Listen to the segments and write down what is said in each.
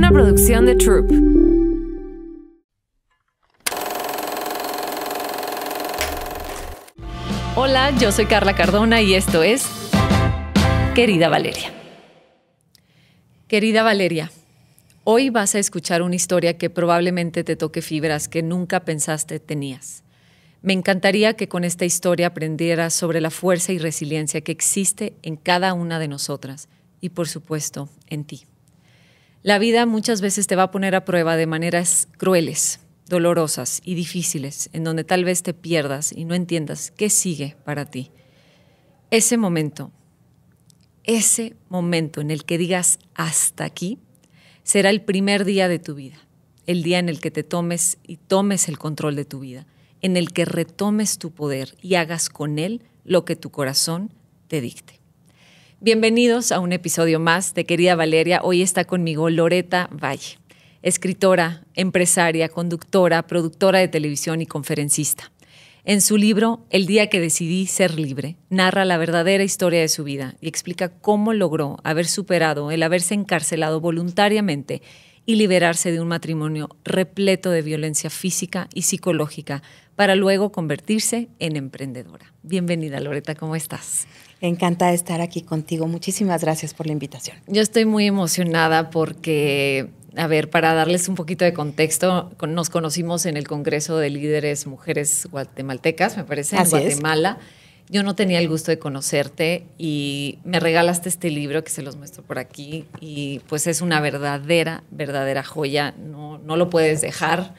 Una producción de Troop. Hola, yo soy Carla Cardona y esto es Querida Valeria. Querida Valeria, hoy vas a escuchar una historia que probablemente te toque fibras que nunca pensaste tenías. Me encantaría que con esta historia aprendieras sobre la fuerza y resiliencia que existe en cada una de nosotras y por supuesto en ti. La vida muchas veces te va a poner a prueba de maneras crueles, dolorosas y difíciles, en donde tal vez te pierdas y no entiendas qué sigue para ti. Ese momento, ese momento en el que digas hasta aquí, será el primer día de tu vida, el día en el que te tomes y tomes el control de tu vida, en el que retomes tu poder y hagas con él lo que tu corazón te dicte. Bienvenidos a un episodio más de Querida Valeria. Hoy está conmigo Loreta Valle, escritora, empresaria, conductora, productora de televisión y conferencista. En su libro El día que decidí ser libre, narra la verdadera historia de su vida y explica cómo logró haber superado el haberse encarcelado voluntariamente y liberarse de un matrimonio repleto de violencia física y psicológica para luego convertirse en emprendedora. Bienvenida Loreta, ¿cómo estás? Encantada de estar aquí contigo. Muchísimas gracias por la invitación. Yo estoy muy emocionada porque a ver, para darles un poquito de contexto, nos conocimos en el Congreso de Líderes Mujeres Guatemaltecas, me parece, en Guatemala yo no tenía el gusto de conocerte y me regalaste este libro que se los muestro por aquí y pues es una verdadera, verdadera joya, no, lo puedes dejar.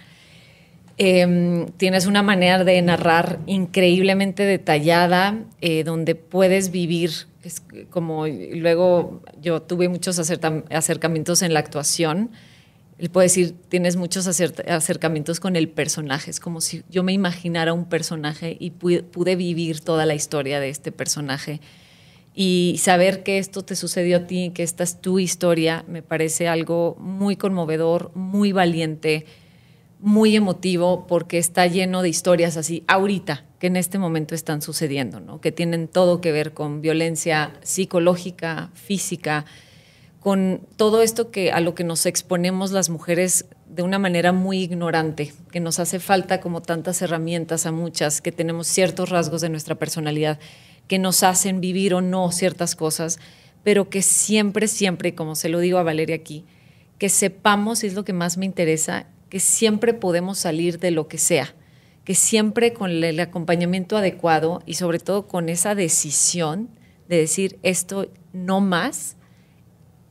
Em, tienes una manera de narrar increíblemente detallada, eh, donde puedes vivir, es como luego yo tuve muchos acercamientos en la actuación, él puede decir, tienes muchos acercamientos con el personaje, es como si yo me imaginara un personaje y pude, vivir toda la historia de este personaje. Y saber que esto te sucedió a ti, que esta es tu historia, me parece algo muy conmovedor, muy valiente, muy emotivo, porque está lleno de historias así ahorita, que en este momento están sucediendo, ¿no? que tienen todo que ver con violencia psicológica, física, con todo esto que a lo que nos exponemos las mujeres de una manera muy ignorante, que nos hace falta como tantas herramientas a muchas, que tenemos ciertos rasgos de nuestra personalidad que nos hacen vivir o no ciertas cosas, pero que siempre, siempre, como se lo digo a Valeria aquí, que sepamos, y es lo que más me interesa, que siempre podemos salir de lo que sea, que siempre con el acompañamiento adecuado y sobre todo con esa decisión de decir esto no más,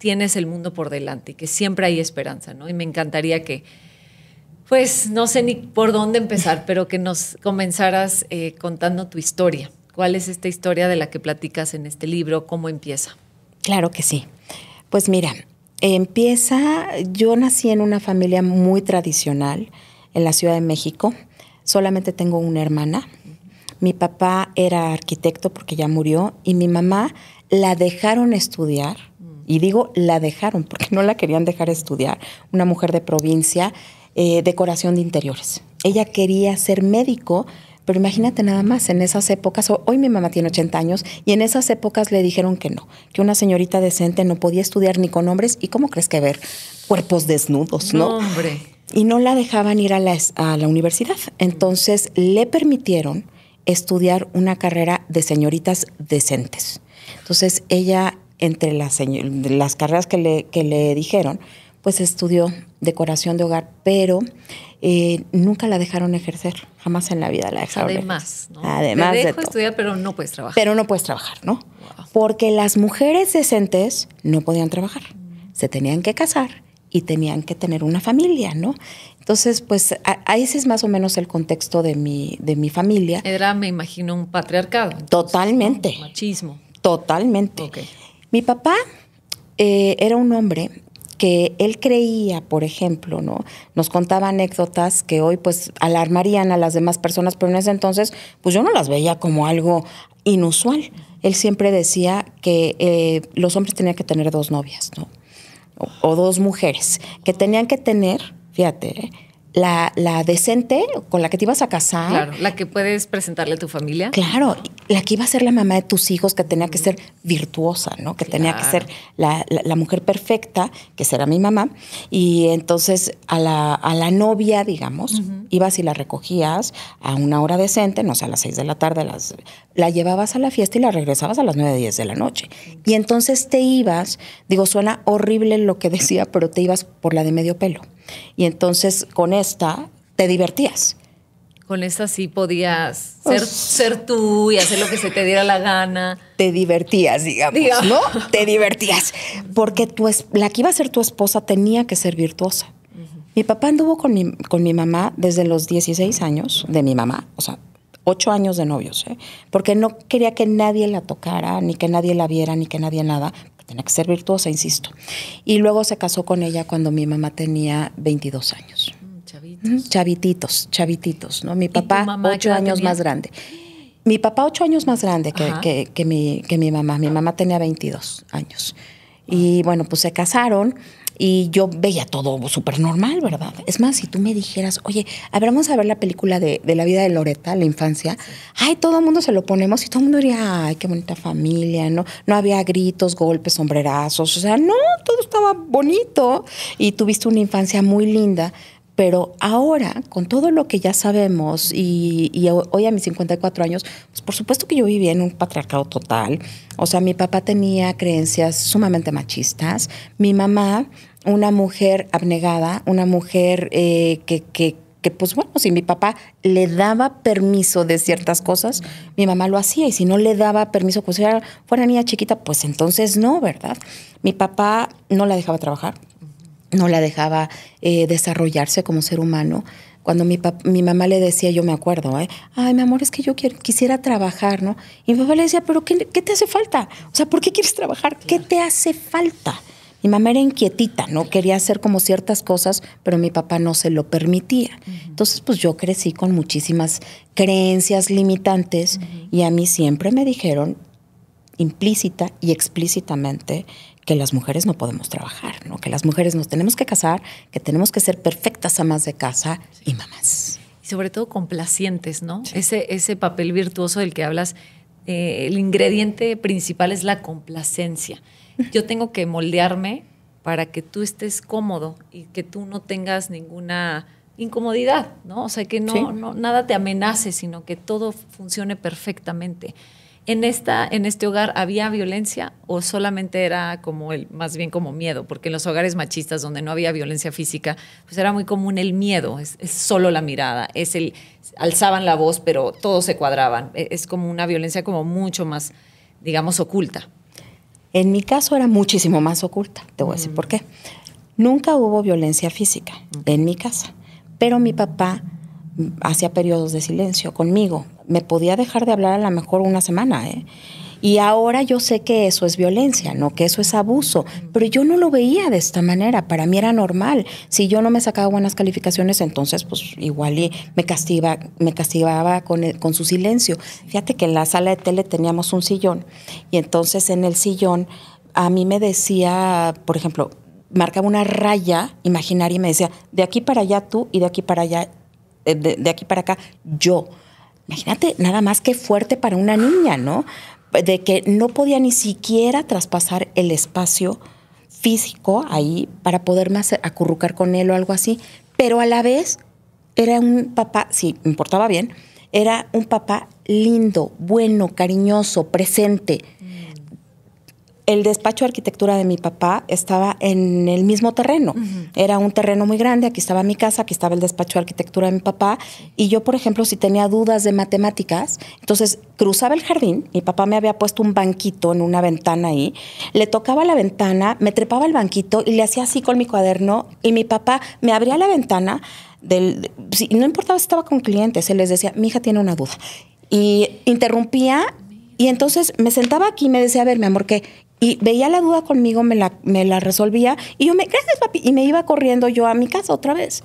tienes el mundo por delante y que siempre hay esperanza, ¿no? Y me encantaría que, pues, no sé ni por dónde empezar, pero que nos comenzaras eh, contando tu historia. ¿Cuál es esta historia de la que platicas en este libro? ¿Cómo empieza? Claro que sí. Pues mira, empieza, yo nací en una familia muy tradicional en la Ciudad de México. Solamente tengo una hermana. Mi papá era arquitecto porque ya murió y mi mamá la dejaron estudiar y digo, la dejaron porque no la querían dejar estudiar. Una mujer de provincia, eh, decoración de interiores. Ella quería ser médico, pero imagínate nada más, en esas épocas, hoy mi mamá tiene 80 años, y en esas épocas le dijeron que no, que una señorita decente no podía estudiar ni con hombres, y cómo crees que ver cuerpos desnudos, ¿no? hombre. Y no la dejaban ir a a la universidad. Entonces le permitieron estudiar una carrera de señoritas decentes. Entonces ella entre las, carreras que le, dijeron, pues estudió decoración de hogar, pero eh, nunca la dejaron ejercer, jamás en la vida la dejaron. Además, Además Te dejo estudiar, pero no puedes trabajar. Pero no puedes trabajar, ¿no? Porque las mujeres decentes no podían trabajar, mm. se tenían que casar y tenían que tener una familia, ¿no? Entonces, pues ahí es más o menos el contexto de mi, familia. Era, me imagino, un patriarcado. Totalmente. Machismo. Totalmente. Okay. Mi papá eh, era un hombre que él creía, por ejemplo, ¿no? Nos contaba anécdotas que hoy pues alarmarían a las demás personas, pero en ese entonces pues yo no las veía como algo inusual. Él siempre decía que eh, los hombres tenían que tener dos novias, ¿no? O, dos mujeres, que tenían que tener, fíjate, ¿eh? la, la, decente con la que te ibas a casar. Claro, la que puedes presentarle a tu familia. Claro, la que iba a ser la mamá de tus hijos, que tenía que ser virtuosa, ¿no? Que tenía que ser la, mujer perfecta, que será mi mamá. Y entonces a la, novia, digamos, ibas y la recogías a una hora decente, no sé, a las seis de la tarde, las, la llevabas a la fiesta y la regresabas a las nueve diez de la noche. Y entonces te ibas, digo, suena horrible lo que decía, pero te ibas por la de medio pelo. Y entonces con esta te divertías con esa sí podías pues, ser, tú y hacer lo que se te diera la gana. Te divertías, digamos, ¿no? Te divertías. Porque tu la que iba a ser tu esposa tenía que ser virtuosa. Mi papá anduvo con mi, mamá desde los 16 años de mi mamá, o sea, ocho años de novios, ¿eh? porque no quería que nadie la tocara, ni que nadie la viera, ni que nadie nada. Tenía que ser virtuosa, insisto. Y luego se casó con ella cuando mi mamá tenía 22 años. Chavititos. Chavititos, ¿no? Mi papá, ocho años más grande. Mi papá, ocho años más grande que, que, mi, que mi mamá. Mi mamá tenía 22 años. Y bueno, pues se casaron y yo veía todo súper normal, ¿verdad? Es más, si tú me dijeras, oye, a ver, vamos a ver la película de, la vida de Loreta, la infancia, ay, todo el mundo se lo ponemos y todo el mundo diría, ay, qué bonita familia, ¿no? No había gritos, golpes, sombrerazos, o sea, no, todo estaba bonito y tuviste una infancia muy linda, pero ahora, con todo lo que ya sabemos, y, hoy a mis 54 años, pues por supuesto que yo vivía en un patriarcado total. O sea, mi papá tenía creencias sumamente machistas. Mi mamá, una mujer abnegada, una mujer eh, que, que, pues bueno, si mi papá le daba permiso de ciertas cosas, mi mamá lo hacía. Y si no le daba permiso, pues si fuera niña chiquita, pues entonces no, ¿verdad? Mi papá no la dejaba trabajar no la dejaba eh, desarrollarse como ser humano. Cuando mi, mamá le decía, yo me acuerdo, ¿eh? ay, mi amor, es que yo quisiera trabajar, ¿no? Y mi papá le decía, pero qué, te hace falta? O sea, ¿por qué quieres trabajar? ¿Qué te hace falta? Mi mamá era inquietita, ¿no? Quería hacer como ciertas cosas, pero mi papá no se lo permitía. Entonces, pues yo crecí con muchísimas creencias limitantes y a mí siempre me dijeron implícita y explícitamente que las mujeres no podemos trabajar, que las mujeres nos tenemos que casar, que tenemos que ser perfectas amas de casa y mamás. Y sobre todo complacientes, ¿no? Ese, ese papel virtuoso del que hablas, eh, el ingrediente principal es la complacencia. Yo tengo que moldearme para que tú estés cómodo y que tú no tengas ninguna incomodidad, ¿no? O sea, que no, nada te amenace, sino que todo funcione perfectamente. ¿En, esta, ¿En este hogar había violencia o solamente era como el, más bien como miedo? Porque en los hogares machistas donde no había violencia física, pues era muy común el miedo, es, solo la mirada, es el, alzaban la voz, pero todos se cuadraban. E, es como una violencia como mucho más, digamos, oculta. En mi caso era muchísimo más oculta, te voy a decir mm. por qué. Nunca hubo violencia física mm. en mi casa, pero mi papá hacía periodos de silencio conmigo me podía dejar de hablar a lo mejor una semana, ¿eh? Y ahora yo sé que eso es violencia, ¿no? Que eso es abuso. Pero yo no lo veía de esta manera. Para mí era normal. Si yo no me sacaba buenas calificaciones, entonces, pues igual me, castiga, me castigaba con, con su silencio. Fíjate que en la sala de tele teníamos un sillón. Y entonces en el sillón a mí me decía, por ejemplo, marcaba una raya imaginaria y me decía, de aquí para allá tú y de aquí para allá, eh, de aquí para acá yo. Imagínate, nada más que fuerte para una niña, ¿no? De que no podía ni siquiera traspasar el espacio físico ahí para poderme acurrucar con él o algo así, pero a la vez era un papá, si importaba bien, era un papá lindo, bueno, cariñoso, presente el despacho de arquitectura de mi papá estaba en el mismo terreno. Era un terreno muy grande, aquí estaba mi casa, aquí estaba el despacho de arquitectura de mi papá. Y yo, por ejemplo, si tenía dudas de matemáticas, entonces cruzaba el jardín, mi papá me había puesto un banquito en una ventana ahí, le tocaba la ventana, me trepaba el banquito y le hacía así con mi cuaderno y mi papá me abría la ventana. Del, no importaba si estaba con clientes, él les decía, mi hija tiene una duda. Y interrumpía y entonces me sentaba aquí y me decía, a ver, mi amor, ¿qué? y veía la duda conmigo, me la, resolvía y yo me, gracias papi, y me iba corriendo yo a mi casa otra vez.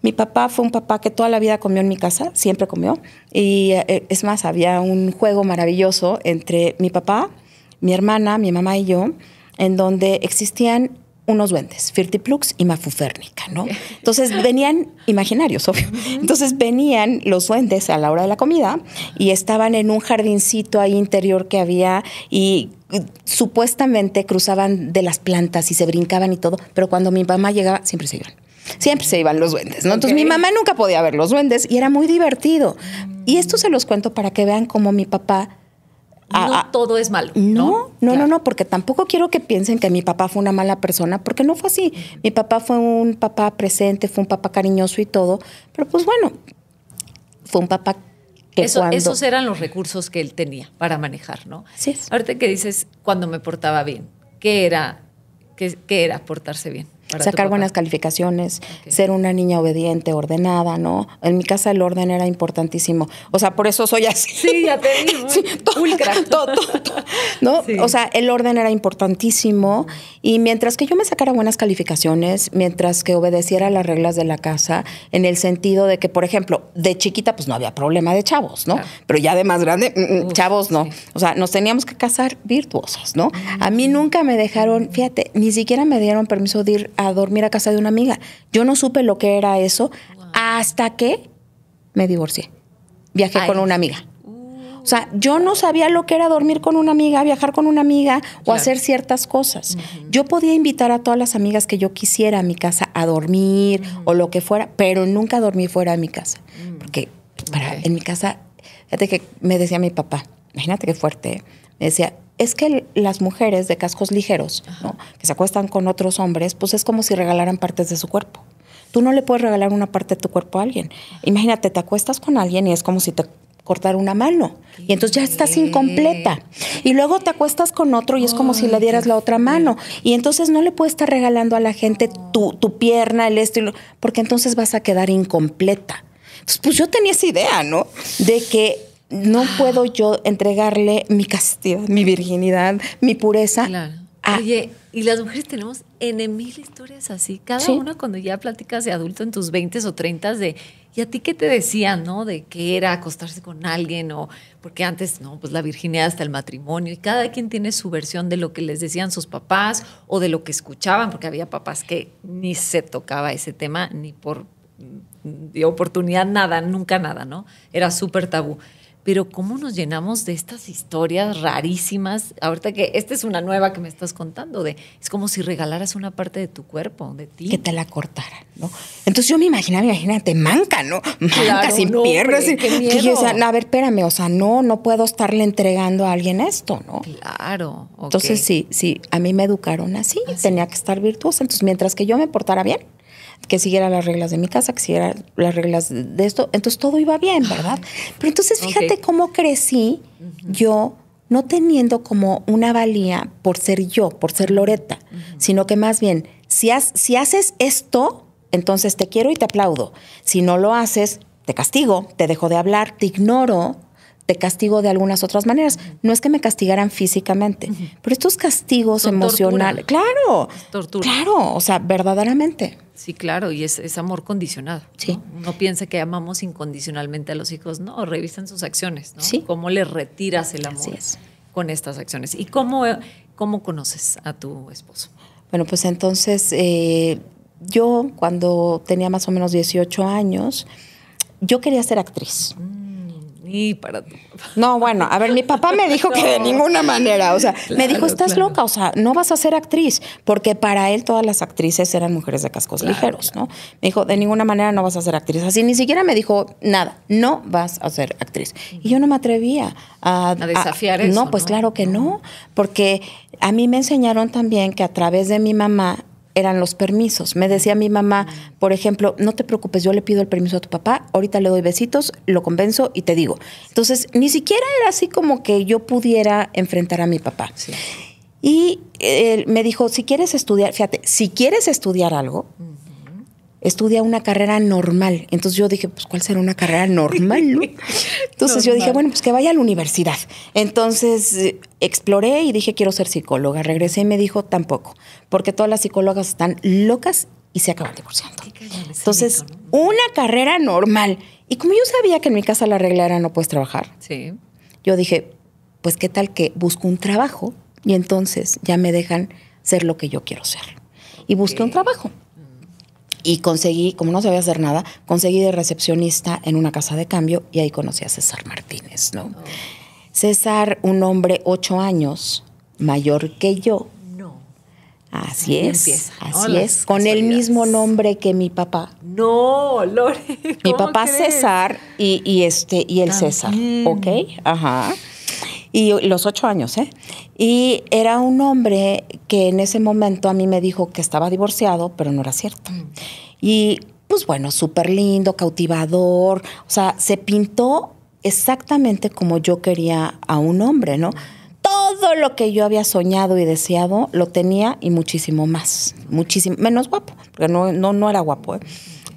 Mi papá fue un papá que toda la vida comió en mi casa, siempre comió. Y eh, es más, había un juego maravilloso entre mi papá, mi hermana, mi mamá y yo, en donde existían unos duendes, Firtiplux y Mafuférnica, ¿no? Entonces venían imaginarios, obvio. Entonces venían los duendes a la hora de la comida y estaban en un jardincito ahí interior que había y supuestamente cruzaban de las plantas y se brincaban y todo, pero cuando mi mamá llegaba siempre se iban. Siempre se iban los duendes, ¿no? Entonces mi mamá nunca podía ver los duendes y era muy divertido. Y esto se los cuento para que vean cómo mi papá no todo es malo. No, no, no, no, porque tampoco quiero que piensen que mi papá fue una mala persona, porque no fue así. Mi papá fue un papá presente, fue un papá cariñoso y todo, pero pues bueno, fue un papá eso, Esos eran los recursos que él tenía para manejar, ¿no? Sí. Ahorita que dices, cuando me portaba bien, ¿qué era, qué era portarse bien? sacar buenas calificaciones, ser una niña obediente, ordenada, ¿no? En mi casa el orden era importantísimo. O sea, por eso soy así. Sí, ya te digo. sí, todo, ¿no? O sea, el orden era importantísimo y mientras que yo me sacara buenas calificaciones, mientras que obedeciera las reglas de la casa, en el sentido de que, por ejemplo, de chiquita pues no había problema de chavos, ¿no? Pero ya de más grande, mm, mm, chavos no. O sea, nos teníamos que casar virtuosos ¿no? A mí mm. nunca me dejaron, fíjate, ni siquiera me dieron permiso de ir a dormir a casa de una amiga. Yo no supe lo que era eso hasta que me divorcié. Viajé con una amiga. O sea, yo no sabía lo que era dormir con una amiga, viajar con una amiga o hacer ciertas cosas. Yo podía invitar a todas las amigas que yo quisiera a mi casa a dormir o lo que fuera, pero nunca dormí fuera de mi casa. Mm. Porque para, en mi casa, fíjate que me decía mi papá, imagínate qué fuerte, ¿eh? me decía, es que las mujeres de cascos ligeros, que se acuestan con otros hombres, pues es como si regalaran partes de su cuerpo. Tú no le puedes regalar una parte de tu cuerpo a alguien. Imagínate, te acuestas con alguien y es como si te cortara una mano. Y entonces ya estás incompleta. Y luego te acuestas con otro y es como si le dieras la otra mano. Y entonces no le puedes estar regalando a la gente tu, pierna, el esto, porque entonces vas a quedar incompleta. pues yo tenía esa idea, ¿no? De que no puedo yo entregarle mi castidad, mi virginidad, mi pureza. Claro. Oye, y las mujeres tenemos en mil historias así. Cada uno una cuando ya platicas de adulto en tus 20 o 30 de, ¿y a ti qué te decían, no? De que era acostarse con alguien o, porque antes, no, pues la virginidad hasta el matrimonio. Y cada quien tiene su versión de lo que les decían sus papás o de lo que escuchaban, porque había papás que ni se tocaba ese tema, ni por de oportunidad nada, nunca nada, ¿no? Era súper tabú pero cómo nos llenamos de estas historias rarísimas. Ahorita que esta es una nueva que me estás contando, de es como si regalaras una parte de tu cuerpo, de ti. Que te la cortaran, ¿no? Entonces yo me imaginaba, imagínate, manca, ¿no? Manca sin piernas. Sin, yo a ver, espérame, o sea, no, no puedo estarle entregando a alguien esto, ¿no? Claro. Entonces sí, sí, a mí me educaron así, ¿Ah, tenía que estar virtuosa. Entonces mientras que yo me portara bien, que siguiera las reglas de mi casa, que siguiera las reglas de esto. Entonces todo iba bien, ¿verdad? Pero entonces fíjate cómo crecí yo no teniendo como una valía por ser yo, por ser Loreta, sino que más bien, si, si haces esto, entonces te quiero y te aplaudo. Si no lo haces, te castigo, te dejo de hablar, te ignoro, te castigo de algunas otras maneras. No es que me castigaran físicamente, pero estos castigos emocionales, claro, claro, o sea, verdaderamente. Sí, claro, y es, amor condicionado. Sí. ¿no? piensa que amamos incondicionalmente a los hijos. No, revisan sus acciones, ¿no? ¿Cómo le retiras el amor con estas acciones? ¿Y cómo, cómo conoces a tu esposo? Bueno, pues entonces eh, yo cuando tenía más o menos 18 años, yo quería ser actriz. Mm. No, bueno, a ver, mi papá me dijo que de ninguna manera, o sea, me dijo, estás loca, o sea, no vas a ser actriz, porque para él todas las actrices eran mujeres de cascos ligeros, ¿no? Me dijo, de ninguna manera no vas a ser actriz. Así ni siquiera me dijo nada, no vas a ser actriz. Y yo no me atrevía a... a desafiar eso. Pues no, pues claro que no, porque a mí me enseñaron también que a través de mi mamá eran los permisos. Me decía mi mamá, por ejemplo, no te preocupes, yo le pido el permiso a tu papá, ahorita le doy besitos, lo convenzo y te digo. Entonces, ni siquiera era así como que yo pudiera enfrentar a mi papá. Y él eh, me dijo, si quieres estudiar, fíjate, si quieres estudiar algo, mm estudia una carrera normal. Entonces yo dije, pues, ¿cuál será una carrera normal? Entonces yo dije, bueno, pues que vaya a la universidad. Entonces eh, exploré y dije, quiero ser psicóloga. Regresé y me dijo, tampoco, porque todas las psicólogas están locas y se acaban divorciando. Entonces, una carrera normal. Y como yo sabía que en mi casa la regla era no puedes trabajar, yo dije, pues qué tal que busco un trabajo y entonces ya me dejan ser lo que yo quiero ser. Y busqué un trabajo y conseguí, como no sabía hacer nada, conseguí de recepcionista en una casa de cambio y ahí conocí a César Martínez, ¿no? Oh. César, un hombre ocho años mayor que yo. No. Así es. Así es. Con el mismo nombre que mi papá. No, Lore. mi papá César y, este y el César. ¿Ok? Ajá y los ocho años, ¿eh? Y era un hombre que en ese momento a mí me dijo que estaba divorciado, pero no era cierto. Mm. Y pues bueno, súper lindo, cautivador, o sea, se pintó exactamente como yo quería a un hombre, ¿no? Todo lo que yo había soñado y deseado lo tenía y muchísimo más, muchísimo, menos guapo, porque no, no, no era guapo, ¿eh?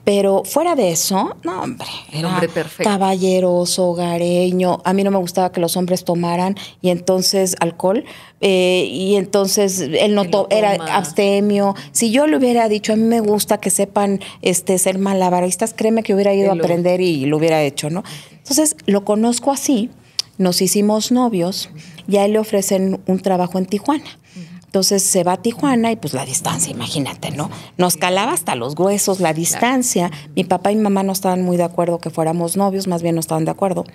Pero fuera de eso, no, hombre. Era hombre perfecto. Caballeroso, hogareño. A mí no me gustaba que los hombres tomaran y entonces alcohol. Eh, y entonces él no, era abstemio. Si yo le hubiera dicho, a mí me gusta que sepan este, ser malabaristas, créeme que hubiera ido a aprender y lo hubiera hecho, ¿no? Entonces lo conozco así, nos hicimos novios, a él le ofrecen un trabajo en Tijuana. Entonces se va a Tijuana y pues la distancia, imagínate, ¿no? Nos calaba hasta los huesos la distancia. Mi papá y mamá no estaban muy de acuerdo que fuéramos novios, más bien no estaban de acuerdo,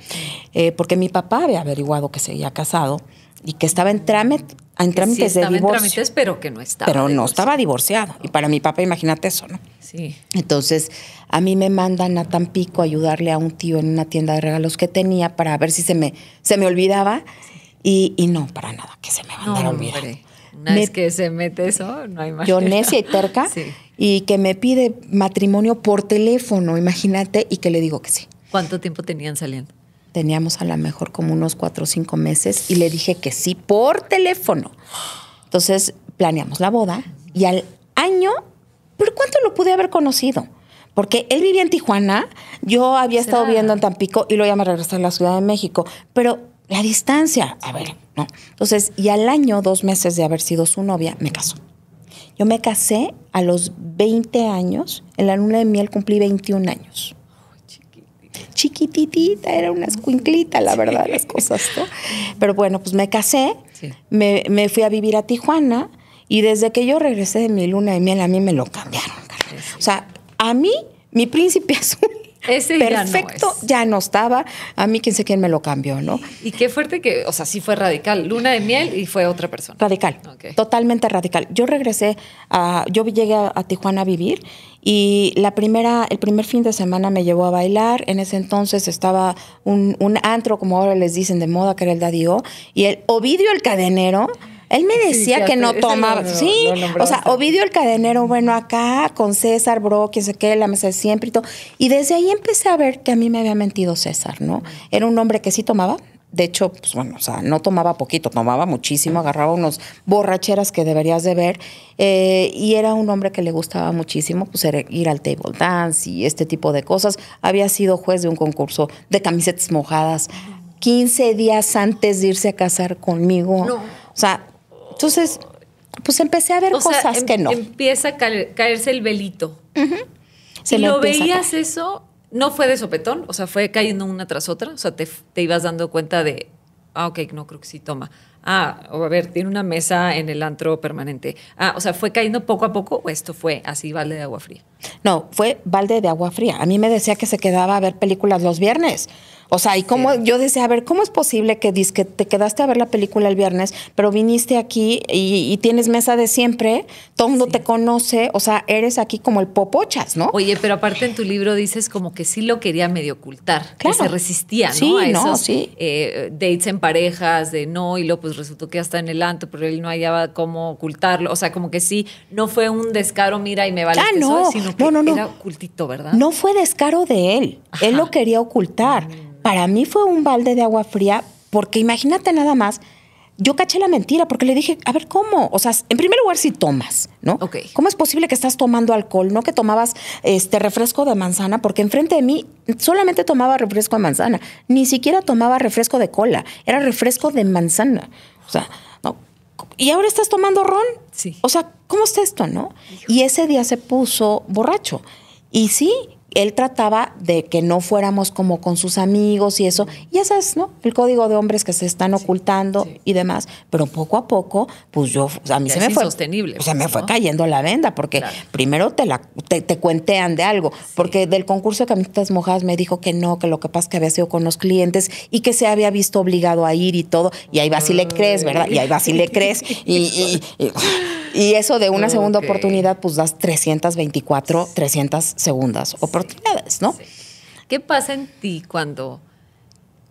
eh, porque mi papá había averiguado que se había casado y que estaba en trámite en trámites de divorcio. En trámites, pero que no estaba. Pero no estaba divorciado. Y para mi papá, imagínate eso, ¿no? Sí. Entonces, a mí me mandan a Tampico a ayudarle a un tío en una tienda de regalos que tenía para ver si se me, se me olvidaba. Y, no, para nada, que se me mandaron a una vez que se mete eso, no hay más. Yo necia y terca. Y que me pide matrimonio por teléfono, imagínate, y que le digo que sí. ¿Cuánto tiempo tenían saliendo? Teníamos a lo mejor como unos cuatro o cinco meses y le dije que sí por teléfono. Entonces planeamos la boda y al año, ¿pero cuánto lo pude haber conocido? Porque él vivía en Tijuana, yo había estado viviendo en Tampico y lo ya me regresé a la Ciudad de México. Pero la distancia, a ver, ¿no? Entonces, y al año, dos meses de haber sido su novia, me casó. Yo me casé a los 20 años, en la luna de miel cumplí 21 años. Chiquitita, Chiquititita era una escuinclita, la verdad, las cosas, ¿no? Pero bueno, pues me casé, me, fui a vivir a Tijuana y desde que yo regresé de mi luna de miel, a mí me lo cambiaron. O sea, a mí, mi príncipe azul ese perfecto ya no, estaba. A mí quién sé quién me lo cambió, ¿no? Y qué fuerte que, o sea, sí fue radical. Luna de miel y fue otra persona. Radical, totalmente radical. Yo regresé, a, yo llegué a, Tijuana a vivir y la primera, el primer fin de semana me llevó a bailar. En ese entonces estaba un, antro, como ahora les dicen de moda, que era el Dadio. Y el Ovidio el Cadenero él me decía que no tomaba. sí, o sea, Ovidio el cadenero, bueno, acá con César, bro, quien sé qué, la mesa siempre y todo. Y desde ahí empecé a ver que a mí me había mentido César, ¿no? Era un hombre que sí tomaba. De hecho, pues bueno, o sea, no tomaba poquito, tomaba muchísimo, agarraba unos borracheras que deberías de ver. Eh, y era un hombre que le gustaba muchísimo, pues ir al table dance y este tipo de cosas. Había sido juez de un concurso de camisetas mojadas 15 días antes de irse a casar conmigo. No. O sea, entonces, pues empecé a ver cosas em, que no. Empieza a caerse el velito. Si lo veías eso, no fue de sopetón, o sea, fue cayendo una tras otra, o sea, te, ibas dando cuenta de, ah, ok, no creo que sí, toma. Ah, o a ver, tiene una mesa en el antro permanente. Ah, o sea, ¿fue cayendo poco a poco o esto fue así, balde de agua fría? No, fue balde de agua fría. A mí me decía que se quedaba a ver películas los viernes. O sea, y como yo decía, a ver, ¿cómo es posible que, que te quedaste a ver la película el viernes, pero viniste aquí y, tienes mesa de siempre, todo mundo te conoce, o sea, eres aquí como el popochas, ¿no? Oye, pero aparte en tu libro dices como que sí lo quería medio ocultar, claro. que se resistía, ¿no? Sí, a sí. Eh, dates en parejas, de no, y luego pues resultó que hasta en el anto, pero él no hallaba cómo ocultarlo, o sea, como que sí, no fue un descaro, mira, y me va, ah, no. sino que era ocultito, ¿verdad? No fue descaro de él, él lo quería ocultar. Mm. Para mí fue un balde de agua fría porque imagínate nada más, yo caché la mentira porque le dije, a ver, ¿cómo? O sea, en primer lugar, si tomas, ¿no? Ok. ¿Cómo es posible que estás tomando alcohol, no que tomabas este refresco de manzana? Porque enfrente de mí solamente tomaba refresco de manzana, ni siquiera tomaba refresco de cola, era refresco de manzana. O sea, no. ¿Y ahora estás tomando ron? Sí. O sea, ¿cómo está esto, no? Y ese día se puso borracho. Y sí, él trataba de que no fuéramos como con sus amigos y eso. Y ya es ¿no? El código de hombres que se están ocultando y demás. Pero poco a poco, pues yo, a mí se me fue. Insostenible. O sea, me pues, fue cayendo la venda, porque primero te, la, te, cuentean de algo. Porque del concurso de camisetas mojadas me dijo que no, que lo que pasa es que había sido con los clientes y que se había visto obligado a ir y todo. Y ahí va si le crees, ¿verdad? Y ahí va si le crees. y, y, eso de una segunda oportunidad, pues das 324, 300 segundas. O ¿Qué pasa en ti cuando,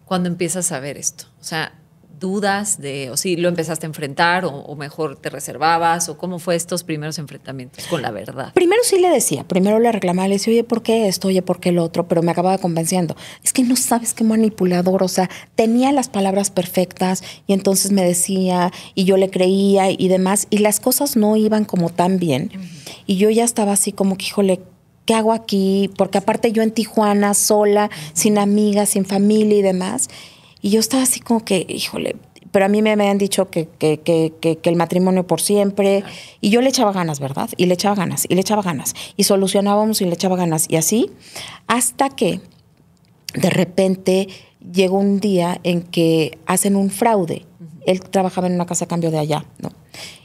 cuando empiezas a ver esto? O sea, dudas de, o si lo empezaste a enfrentar, o, mejor te reservabas, o cómo fue estos primeros enfrentamientos con la verdad. Primero sí le decía, primero le reclamaba, le decía, oye, ¿por qué esto? Oye, ¿por qué lo otro? Pero me acababa convenciendo. Es que no sabes qué manipulador, o sea, tenía las palabras perfectas y entonces me decía y yo le creía y demás, y las cosas no iban como tan bien. Y yo ya estaba así como que, híjole, hago aquí? Porque aparte yo en Tijuana, sola, sin amigas, sin familia y demás. Y yo estaba así como que, híjole, pero a mí me habían dicho que, el matrimonio por siempre. Y yo le echaba ganas, ¿verdad? Y le echaba ganas, y le echaba ganas. Y solucionábamos y le echaba ganas. Y así, hasta que de repente llegó un día en que hacen un fraude. Él trabajaba en una casa de cambio de allá, ¿no?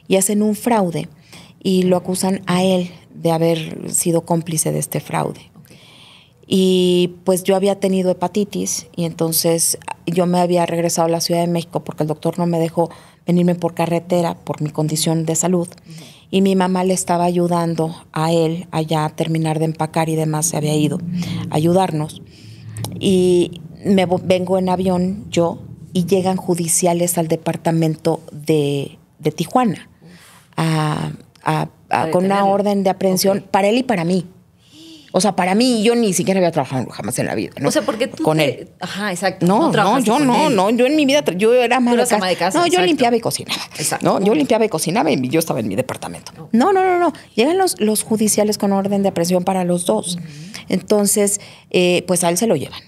Y hacen un fraude y lo acusan a él de haber sido cómplice de este fraude. Y pues yo había tenido hepatitis y entonces yo me había regresado a la Ciudad de México porque el doctor no me dejó venirme por carretera por mi condición de salud. Y mi mamá le estaba ayudando a él allá a terminar de empacar y demás, se había ido a ayudarnos. Y me vengo en avión yo y llegan judiciales al departamento de, Tijuana a, Ah, con una orden de aprehensión para él y para mí. O sea, para mí, yo ni siquiera había trabajado jamás en la vida. ¿no? O sea, porque tú. Con él. Ajá, exacto. No, yo no, no. Yo en mi vida, yo era más. de casa. No, yo limpiaba y cocinaba. Exacto. ¿no? Yo limpiaba y cocinaba y yo estaba en mi departamento. No, no, no, no. Llegan los, los judiciales con orden de aprehensión para los dos. Entonces, eh, pues a él se lo llevan.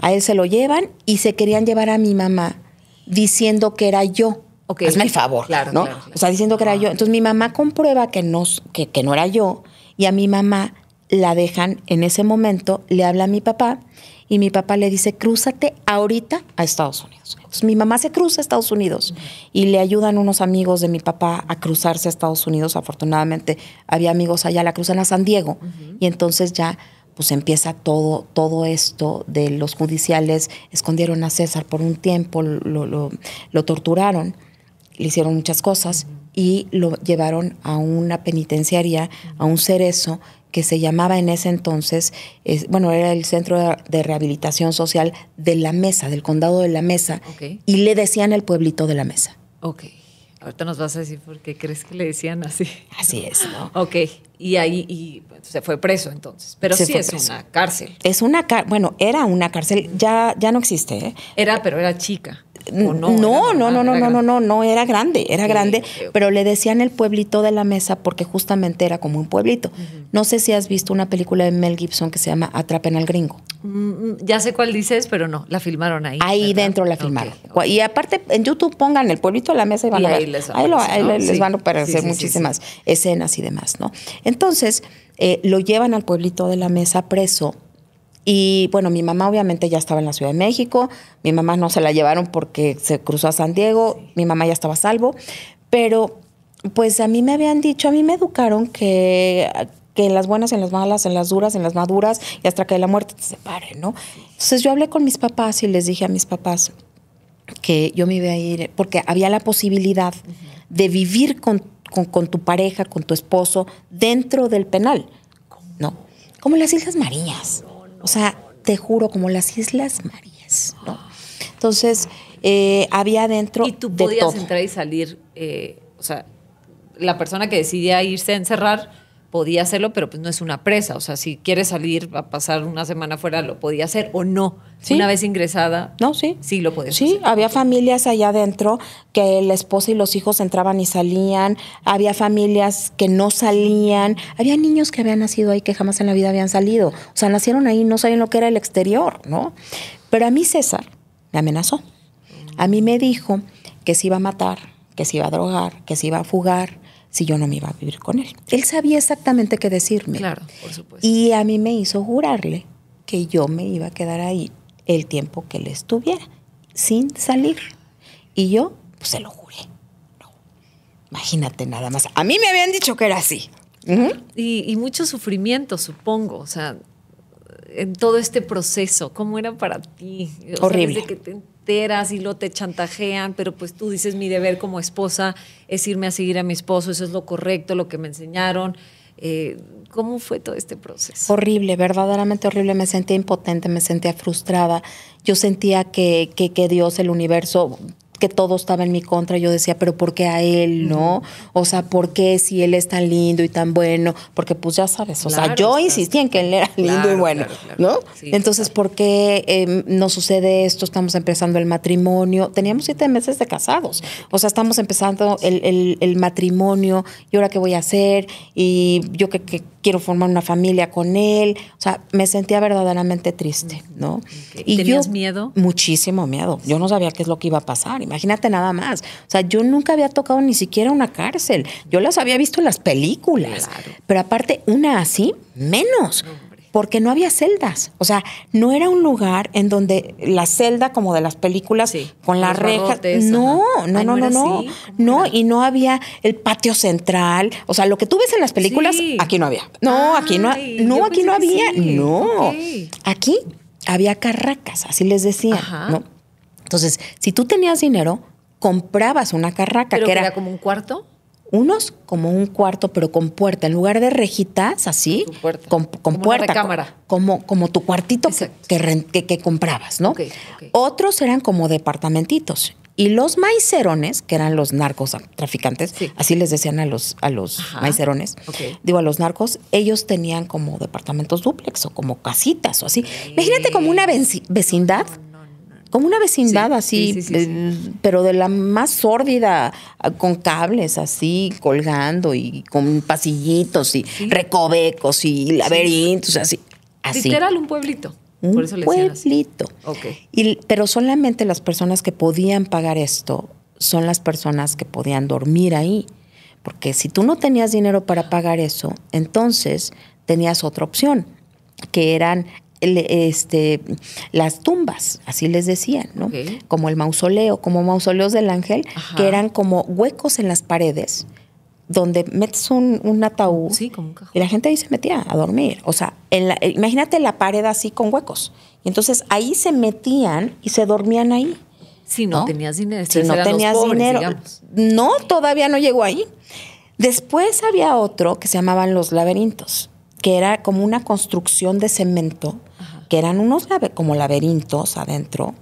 A él se lo llevan y se querían llevar a mi mamá diciendo que era yo. Es mi favor, claro, ¿no? O sea, diciendo que era yo. Entonces mi mamá comprueba que no, que, que no era yo y a mi mamá la dejan en ese momento, le habla a mi papá y mi papá le dice, crúzate ahorita a Estados Unidos. Entonces mi mamá se cruza a Estados Unidos y le ayudan unos amigos de mi papá a cruzarse a Estados Unidos. Afortunadamente había amigos allá, la cruzan a San Diego y entonces ya pues empieza todo, todo esto de los judiciales, escondieron a César por un tiempo, lo, lo torturaron le hicieron muchas cosas y lo llevaron a una penitenciaria, a un cerezo que se llamaba en ese entonces, es, bueno, era el Centro de Rehabilitación Social de la Mesa, del condado de la Mesa, y le decían el pueblito de la Mesa. Ok. Ahorita nos vas a decir por qué crees que le decían así. Así es, ¿no? Ok y ahí se fue preso entonces. Pero sí es una cárcel. Es una cárcel, bueno, era una cárcel, ya, ya no existe. ¿eh? Era, pero era chica. No no, no, no, no, no, no, no, no, era grande, era grande, pero le decían el pueblito de la mesa porque justamente era como un pueblito. No sé si has visto una película de Mel Gibson que se llama Atrapen al gringo. Mm, mm, ya sé cuál dices, pero no, la filmaron ahí. Ahí dentro la filmaron. Y aparte en YouTube pongan el pueblito de la mesa y van a ver. Ahí les, van a aparecer muchísimas escenas y demás, ¿no? Entonces, eh, lo llevan al pueblito de la mesa preso. Y bueno, mi mamá obviamente ya estaba en la Ciudad de México, mi mamá no se la llevaron porque se cruzó a San Diego, mi mamá ya estaba salvo, pero pues a mí me habían dicho, a mí me educaron que, que en las buenas, en las malas, en las duras, en las maduras y hasta que la muerte te separe, ¿no? Entonces yo hablé con mis papás y les dije a mis papás que yo me iba a ir, porque había la posibilidad de vivir con con, tu pareja, con tu esposo, dentro del penal. ¿No? Como las Islas Marías. O sea, te juro, como las Islas Marías. ¿no? Entonces, eh, había dentro. Y tú podías entrar y salir. Eh, o sea, la persona que decidía irse a encerrar podía hacerlo, pero pues no es una presa. O sea, si quieres salir a pasar una semana fuera, lo podía hacer o no. Una vez ingresada, no, sí. sí lo hacer. Sí, había familias allá adentro que la esposa y los hijos entraban y salían, había familias que no salían, había niños que habían nacido ahí que jamás en la vida habían salido. O sea, nacieron ahí, no sabían lo que era el exterior, ¿no? Pero a mí César me amenazó. A mí me dijo que se iba a matar, que se iba a drogar, que se iba a fugar, si yo no me iba a vivir con él. Él sabía exactamente qué decirme. Claro, por supuesto. Y a mí me hizo jurarle que yo me iba a quedar ahí el tiempo que él estuviera, sin salir. Y yo, pues se lo juré. Imagínate nada más. A mí me habían dicho que era así. y, mucho sufrimiento, supongo. O sea, en todo este proceso? ¿Cómo era para ti? Horrible. que te y lo te chantajean, pero pues tú dices mi deber como esposa es irme a seguir a mi esposo, eso es lo correcto, lo que me enseñaron. Eh, ¿Cómo fue todo este proceso? Horrible, verdaderamente horrible. Me sentía impotente, me sentía frustrada. Yo sentía que, que Dios, el universo, que todo estaba en mi contra, yo decía, pero ¿por qué a él, no? O sea, ¿por qué si él es tan lindo y tan bueno? Porque pues ya sabes, o sea, yo insistía en que él era lindo y bueno, ¿no? Entonces, ¿por qué em, no sucede esto? Estamos empezando el matrimonio. Teníamos siete meses de casados, o sea, estamos empezando el, el, el matrimonio y ahora qué voy a hacer y yo que... que quiero formar una familia con él. O sea, me sentía verdaderamente triste, ¿no? ¿Tenías miedo? Muchísimo miedo. Yo no sabía qué es lo que iba a pasar. Imagínate nada más. O sea, yo nunca había tocado ni siquiera una cárcel. Yo las había visto en las películas. Pero aparte, una así, menos porque no había celdas. O sea, no era un lugar en donde la celda, como de las películas, con las rejas. No, no, no, no, no. No, y no había el patio central. O sea, lo que tú ves en las películas, aquí no había. No, aquí no, no, aquí no había. No. Aquí había carracas, así les decía. ¿no? Entonces, si tú tenías dinero, comprabas una carraca. que, era como un cuarto? Unos como un cuarto, pero con puerta. En lugar de rejitas, así. Con, puerta. Como, como tu cuartito que, que, comprabas, ¿no? Otros eran como departamentitos. Y los maicerones, que eran los narcos traficantes, así les decían a los, a los maicerones, digo a los narcos, ellos tenían como departamentos dúplex o como casitas o así. Imagínate como una vecindad como una vecindad así, eh, pero de la más sórdida, ah, con cables así colgando y con pasillitos y recovecos y laberintos, así. así. Literal un pueblito. Un pueblito. Y, pero solamente las personas que podían pagar esto son las personas que podían dormir ahí. Porque si tú no tenías dinero para pagar eso, entonces tenías otra opción, que eran este, las tumbas, así les decían, ¿no? Como el mausoleo, como mausoleos del ángel, que eran como huecos en las paredes donde metes un, ataúd y la gente ahí se metía a dormir. O sea, la, eh, imagínate la pared así con huecos. Y entonces ahí se metían y se dormían ahí. Si no, tenías dinero. No, todavía no llegó ahí. Después había otro que se llamaban los laberintos, que era como una construcción de cemento que eran unos como laberintos adentro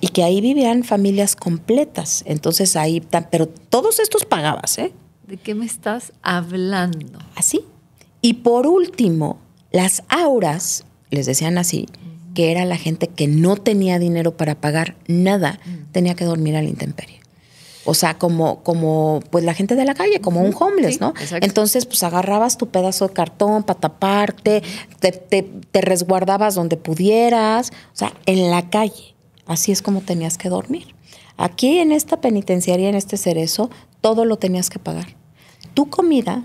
y que ahí vivían familias completas. Entonces ahí, pero todos estos pagabas, ¿eh? ¿De qué me estás hablando? Así. Y por último, las auras, les decían así, que era la gente que no tenía dinero para pagar nada, tenía que dormir al intemperio o sea, como, como pues la gente de la calle, como un homeless, ¿no? Exacto. Entonces, pues agarrabas tu pedazo de cartón para taparte, te, te, resguardabas donde pudieras, o sea, en la calle. Así es como tenías que dormir. Aquí en esta penitenciaria, en este cerezo, todo lo tenías que pagar. Tu comida,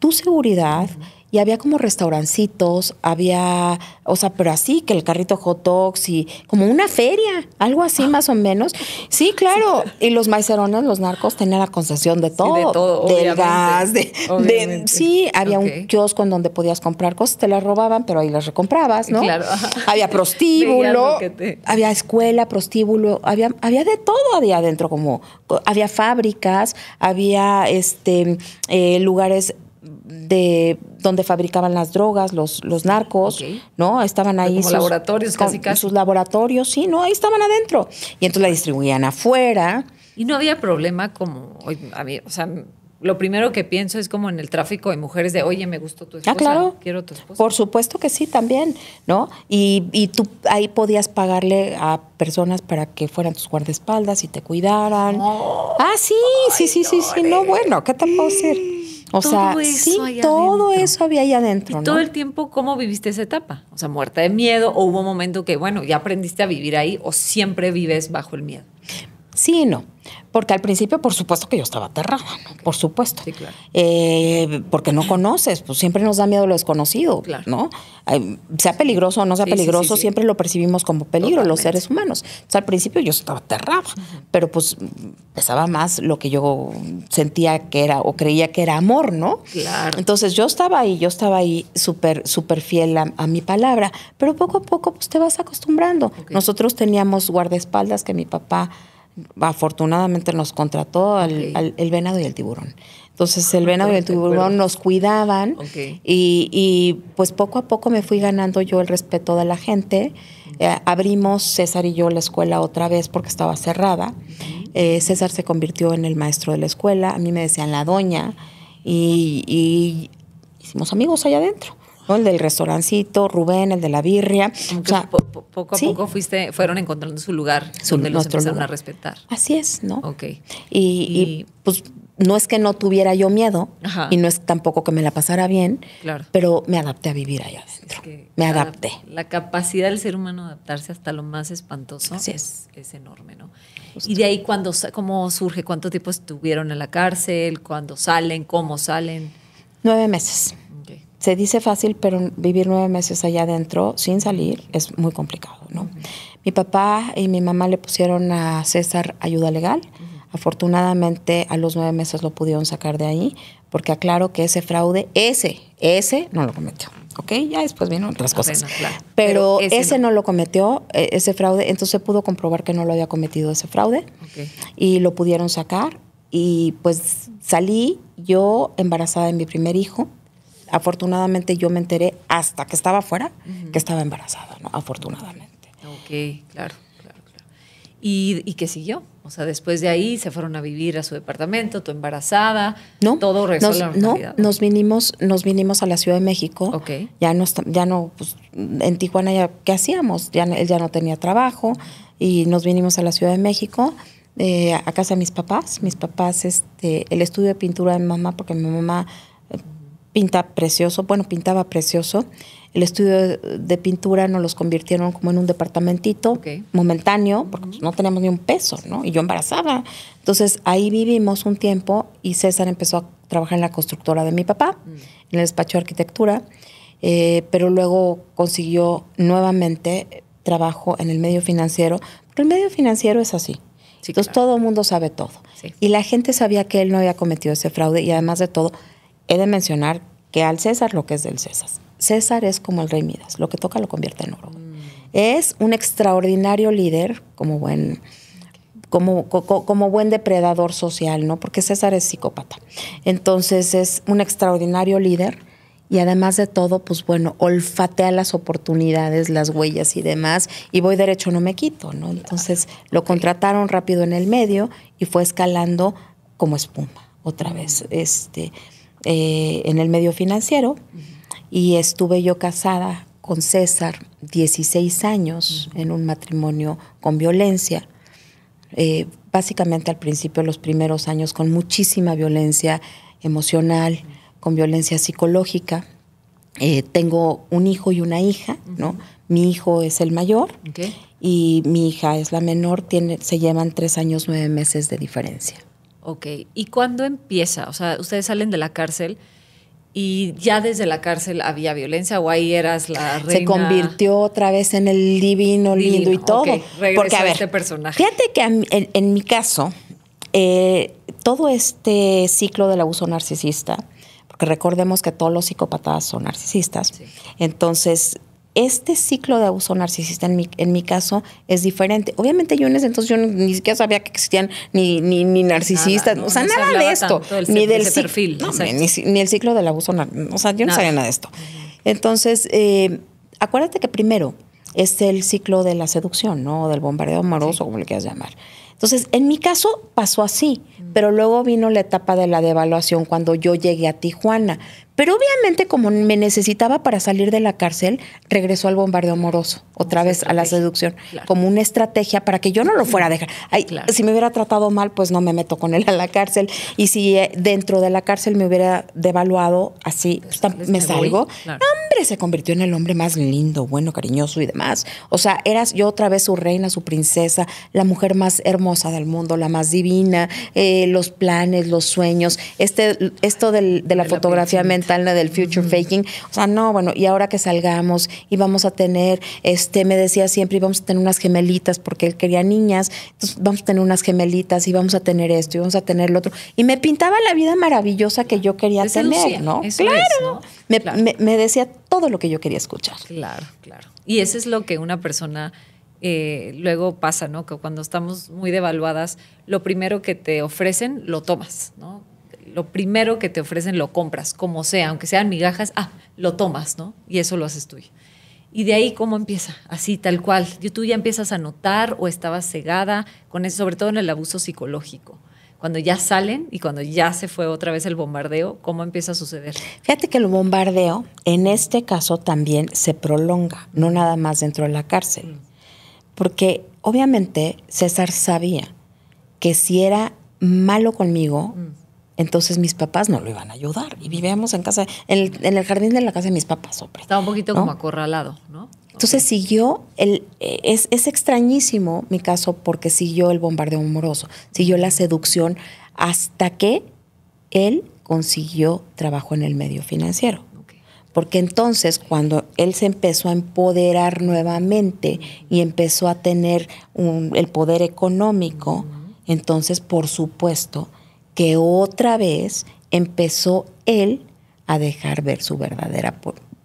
tu seguridad y había como restaurancitos, había, o sea, pero así, que el carrito hot dogs y como una feria, algo así más o menos. Sí, claro. Y los maicerones, los narcos, tenían la concesión de todo. de todo, Del gas, de, Sí, había un kiosco en donde podías comprar cosas, te las robaban, pero ahí las recomprabas, ¿no? Claro. Había prostíbulo, había escuela, prostíbulo, había, había de todo ahí adentro, como había fábricas, había este eh, lugares de donde fabricaban las drogas, los, narcos, ¿no? Estaban ahí. Como laboratorios, casi, casi. Sus laboratorios, sí, ¿no? Ahí estaban adentro. Y entonces la distribuían afuera. Y no había problema como, o sea, lo primero que pienso es como en el tráfico de mujeres de, oye, me gustó tu ah, esposa, claro. quiero tu esposa. Por supuesto que sí, también, ¿no? Y, y, tú ahí podías pagarle a personas para que fueran tus guardaespaldas y te cuidaran. Ah, sí, sí, sí, sí, sí, no, bueno, ¿qué te puedo decir? O sea, todo eso había ahí adentro. ¿Y todo el tiempo cómo viviste esa etapa? O sea, muerta de miedo o hubo un momento que, bueno, ya aprendiste a vivir ahí o siempre vives bajo el miedo. Sí y no. Porque al principio, por supuesto que yo estaba aterrada, ¿no? Por supuesto. Sí, claro. Eh, porque no conoces, pues siempre nos da miedo lo desconocido, ¿no? sea peligroso o no sea peligroso, siempre lo percibimos como peligro los seres humanos. Entonces, al principio yo estaba aterrada, pero pues pesaba más lo que yo sentía que era o creía que era amor, ¿no? Entonces yo estaba ahí, yo estaba ahí súper, súper fiel a, mi palabra, pero poco a poco pues te vas acostumbrando. Nosotros teníamos guardaespaldas que mi papá afortunadamente nos contrató al, el venado y el tiburón. Entonces el ah, venado y el tiburón nos cuidaban y, pues poco a poco me fui ganando yo el respeto de la gente. Eh, abrimos César y yo la escuela otra vez porque estaba cerrada. Eh, César se convirtió en el maestro de la escuela, a mí me decían la doña y, y hicimos amigos allá adentro. El del restaurancito, Rubén, el de la birria. poco a poco fuiste, fueron encontrando su lugar, donde los empezaron a respetar. Así es, ¿no? Ok. y, pues no es que no tuviera yo miedo y no es tampoco que me la pasara bien, claro. pero me adapté a vivir allá adentro. me adapté. La, capacidad del ser humano de adaptarse hasta lo más espantoso es. Es, enorme, ¿no? Y de ahí, cuando, ¿cómo surge? ¿Cuánto tiempo estuvieron en la cárcel? ¿Cuándo salen? ¿Cómo salen? Nueve meses se dice fácil, pero vivir nueve meses allá adentro sin salir es muy complicado, ¿no? Mi papá y mi mamá le pusieron a César ayuda legal. Afortunadamente, a los nueve meses lo pudieron sacar de ahí, porque aclaro que ese fraude, ese, ese no lo cometió. ¿ok? Ya después vino otras ah, cosas. Pero, ese, no. lo cometió, e, ese fraude, entonces pudo comprobar que no lo había cometido ese fraude y lo pudieron sacar y pues salí yo embarazada de mi primer hijo afortunadamente yo me enteré hasta que estaba fuera que estaba embarazada, ¿no? Afortunadamente. Ok, claro, claro, claro. ¿Y, ¿Y qué siguió? O sea, después de ahí se fueron a vivir a su departamento, tú embarazada, no, todo regresó nos, No, nos vinimos, nos vinimos a la Ciudad de México. Ok. Ya no, ya no, pues, en Tijuana ya, ¿qué hacíamos? Ya, él ya no tenía trabajo y nos vinimos a la Ciudad de México. Eh, a casa de mis papás, mis papás, este, el estudio de pintura de mi mamá, porque mi mamá pinta precioso, bueno, pintaba precioso. El estudio de pintura nos los convirtieron como en un departamentito momentáneo, porque no teníamos ni un peso, ¿no? Y yo embarazada. Entonces ahí vivimos un tiempo y César empezó a trabajar en la constructora de mi papá, mm. en el despacho de arquitectura, eh, pero luego consiguió nuevamente trabajo en el medio financiero, porque el medio financiero es así. Entonces todo el mundo sabe todo. Y la gente sabía que él no había cometido ese fraude y además de todo, he de mencionar que al César lo que es del César. César es como el rey Midas, lo que toca lo convierte en oro. Mm. Es un extraordinario líder como buen, como, buen depredador social, ¿no? Porque César es psicópata. Entonces es un extraordinario líder y además de todo, pues bueno, olfatea las oportunidades, las huellas y demás, y voy derecho, no me quito, ¿no? Entonces lo contrataron rápido en el medio y fue escalando como espuma, otra vez. Mm. Este, eh, en el medio financiero y estuve yo casada con César 16 años en un matrimonio con violencia. Eh, básicamente al principio, los primeros años, con muchísima violencia emocional, con violencia psicológica. Eh, tengo un hijo y una hija, ¿no? Mi hijo es el mayor y mi hija es la menor, tiene, se llevan tres años, nueve meses de diferencia. Ok, ¿y cuándo empieza? O sea, ustedes salen de la cárcel y ya desde la cárcel había violencia o ahí eras la reina. Se convirtió otra vez en el divino, lindo y todo. Porque a ver, este personaje. Fíjate que en, mi caso, eh, todo este ciclo del abuso narcisista, porque recordemos que todos los psicópatas son narcisistas, entonces este ciclo de abuso narcisista en mi, en mi caso es diferente. Obviamente yo en ese entonces yo ni siquiera sabía que existían ni, ni, narcisistas, o sea, nada de esto, ni del perfil, ni, el ciclo del abuso, o sea, yo no sabía nada de esto. Entonces, eh, acuérdate que primero es el ciclo de la seducción, ¿no? Del bombardeo amoroso, como le quieras llamar. Entonces, en mi caso pasó así, mm. pero luego vino la etapa de la devaluación cuando yo llegué a Tijuana. Pero obviamente como me necesitaba para salir de la cárcel, regresó al bombardeo amoroso, otra vez a la seducción, como una estrategia para que yo no lo fuera a dejar. Ay, Si me hubiera tratado mal, pues no me meto con él a la cárcel. Y si eh, dentro de la cárcel me hubiera devaluado así, pues, me salgo. hombre, se convirtió en el hombre más lindo, bueno, cariñoso y demás. O sea, eras yo otra vez su reina, su princesa, la mujer más hermosa del mundo, la más divina, eh, los planes, los sueños, este, esto de la, fotografía mental tal la del future faking. O sea, no, bueno, y ahora que salgamos y vamos a tener, este, me decía siempre, íbamos a tener unas gemelitas porque él quería niñas, entonces vamos a tener unas gemelitas y vamos a tener esto y vamos a tener lo otro. Y me pintaba la vida maravillosa que yo quería tener, ¿no? claro. Me, Me, decía todo lo que yo quería escuchar. Claro, claro. Y eso es lo que una persona eh, luego pasa, ¿no? Que cuando estamos muy devaluadas, lo primero que te ofrecen lo tomas, ¿no? lo primero que te ofrecen lo compras, como sea, aunque sean migajas, ah, lo tomas, ¿no? Y eso lo haces tú Y de ahí, ¿cómo empieza? Así, tal cual. tú ya empiezas a notar o estabas cegada con eso, sobre todo en el abuso psicológico. Cuando ya salen y cuando ya se fue otra vez el bombardeo, ¿cómo empieza a suceder? Fíjate que el bombardeo, en este caso también se prolonga, no nada más dentro de la cárcel. Mm. Porque obviamente César sabía que si era malo conmigo, mm. Entonces mis papás no lo iban a ayudar y vivíamos en casa, en el, jardín de la casa de mis papás. Estaba un poquito como acorralado, ¿no? Entonces siguió, el, eh, es, extrañísimo mi caso porque siguió el bombardeo amoroso, siguió la seducción hasta que él consiguió trabajo en el medio financiero. Porque entonces cuando él se empezó a empoderar nuevamente y empezó a tener el poder económico, entonces por supuesto que otra vez empezó él a dejar ver su verdadera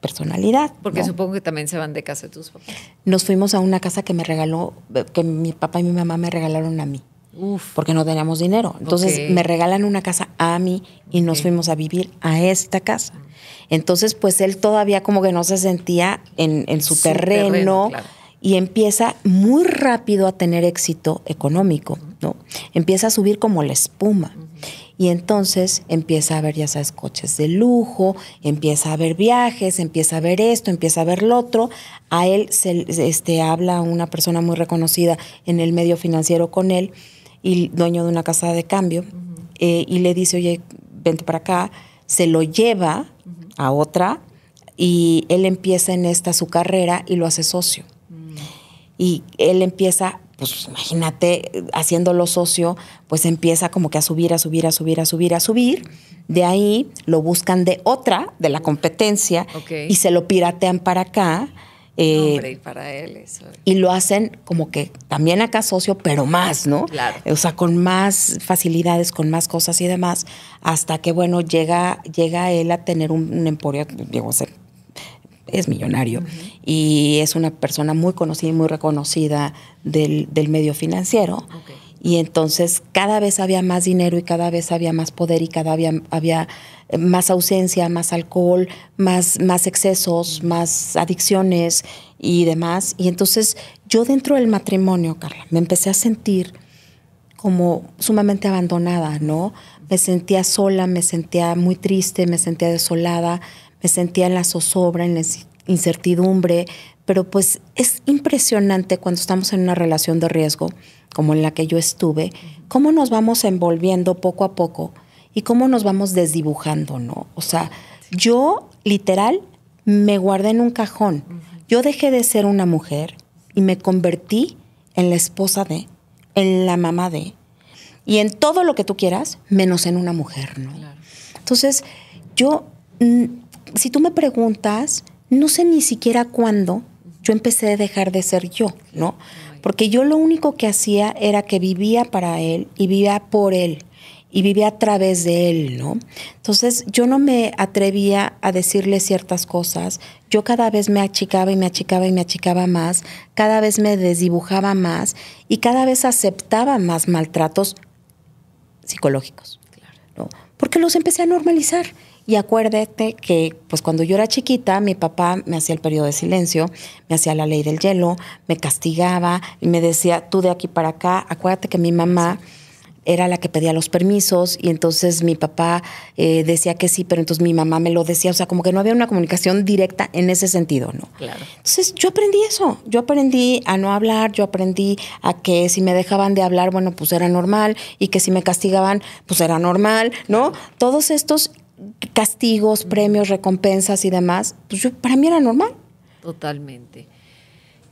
personalidad. Porque supongo que también se van de casa de tus papás. Nos fuimos a una casa que me regaló, eh, que mi papá y mi mamá me regalaron a mí. Uf. Porque no teníamos dinero. Entonces me regalan una casa a mí y nos fuimos a vivir a esta casa. Entonces, pues él todavía como que no se sentía en, su, terreno, y empieza muy rápido a tener éxito económico. ¿no? Empieza a subir como la espuma. Y entonces empieza a ver ya sabes, coches de lujo, empieza a ver viajes, empieza a ver esto, empieza a ver lo otro. A él se este, habla una persona muy reconocida en el medio financiero con él, y dueño de una casa de cambio, eh, y le dice, oye, vente para acá. Se lo lleva a otra y él empieza en esta su carrera y lo hace socio. Mm. Y él empieza pues imagínate, haciéndolo socio, pues empieza como que a subir, a subir, a subir, a subir, a subir. De ahí lo buscan de otra, de la competencia, y se lo piratean para acá. Eh, hombre, y para él eso. Y lo hacen como que también acá socio, pero más, ¿no? Claro. O sea, con más facilidades, con más cosas y demás, hasta que, bueno, llega, llega él a tener un, emporio, digo a ser es millonario y es una persona muy conocida y muy reconocida del, medio financiero. Y entonces cada vez había más dinero y cada vez había más poder y cada vez había, eh, más ausencia, más alcohol, más, más excesos, más adicciones y demás. Y entonces yo dentro del matrimonio, Carla, me empecé a sentir como sumamente abandonada, ¿no? Me sentía sola, me sentía muy triste, me sentía desolada, me sentía en la zozobra, en la incertidumbre, pero pues es impresionante cuando estamos en una relación de riesgo, como en la que yo estuve, cómo nos vamos envolviendo poco a poco y cómo nos vamos desdibujando, ¿no? O sea, yo literal me guardé en un cajón. Yo dejé de ser una mujer y me convertí en la esposa de, en la mamá de, y en todo lo que tú quieras, menos en una mujer, ¿no? Entonces, yo mm, si tú me preguntas, no sé ni siquiera cuándo yo empecé a dejar de ser yo, ¿no? Porque yo lo único que hacía era que vivía para él y vivía por él y vivía a través de él, ¿no? Entonces yo no me atrevía a decirle ciertas cosas, yo cada vez me achicaba y me achicaba y me achicaba más, cada vez me desdibujaba más y cada vez aceptaba más maltratos psicológicos, ¿no? Porque los empecé a normalizar. Y acuérdate que, pues cuando yo era chiquita, mi papá me hacía el periodo de silencio, me hacía la ley del hielo, me castigaba y me decía, tú de aquí para acá. Acuérdate que mi mamá era la que pedía los permisos y entonces mi papá eh, decía que sí, pero entonces mi mamá me lo decía, o sea, como que no había una comunicación directa en ese sentido, ¿no? Claro. Entonces yo aprendí eso, yo aprendí a no hablar, yo aprendí a que si me dejaban de hablar, bueno, pues era normal y que si me castigaban, pues era normal, ¿no? Todos estos castigos, premios, recompensas y demás, pues yo, para mí era normal. Totalmente.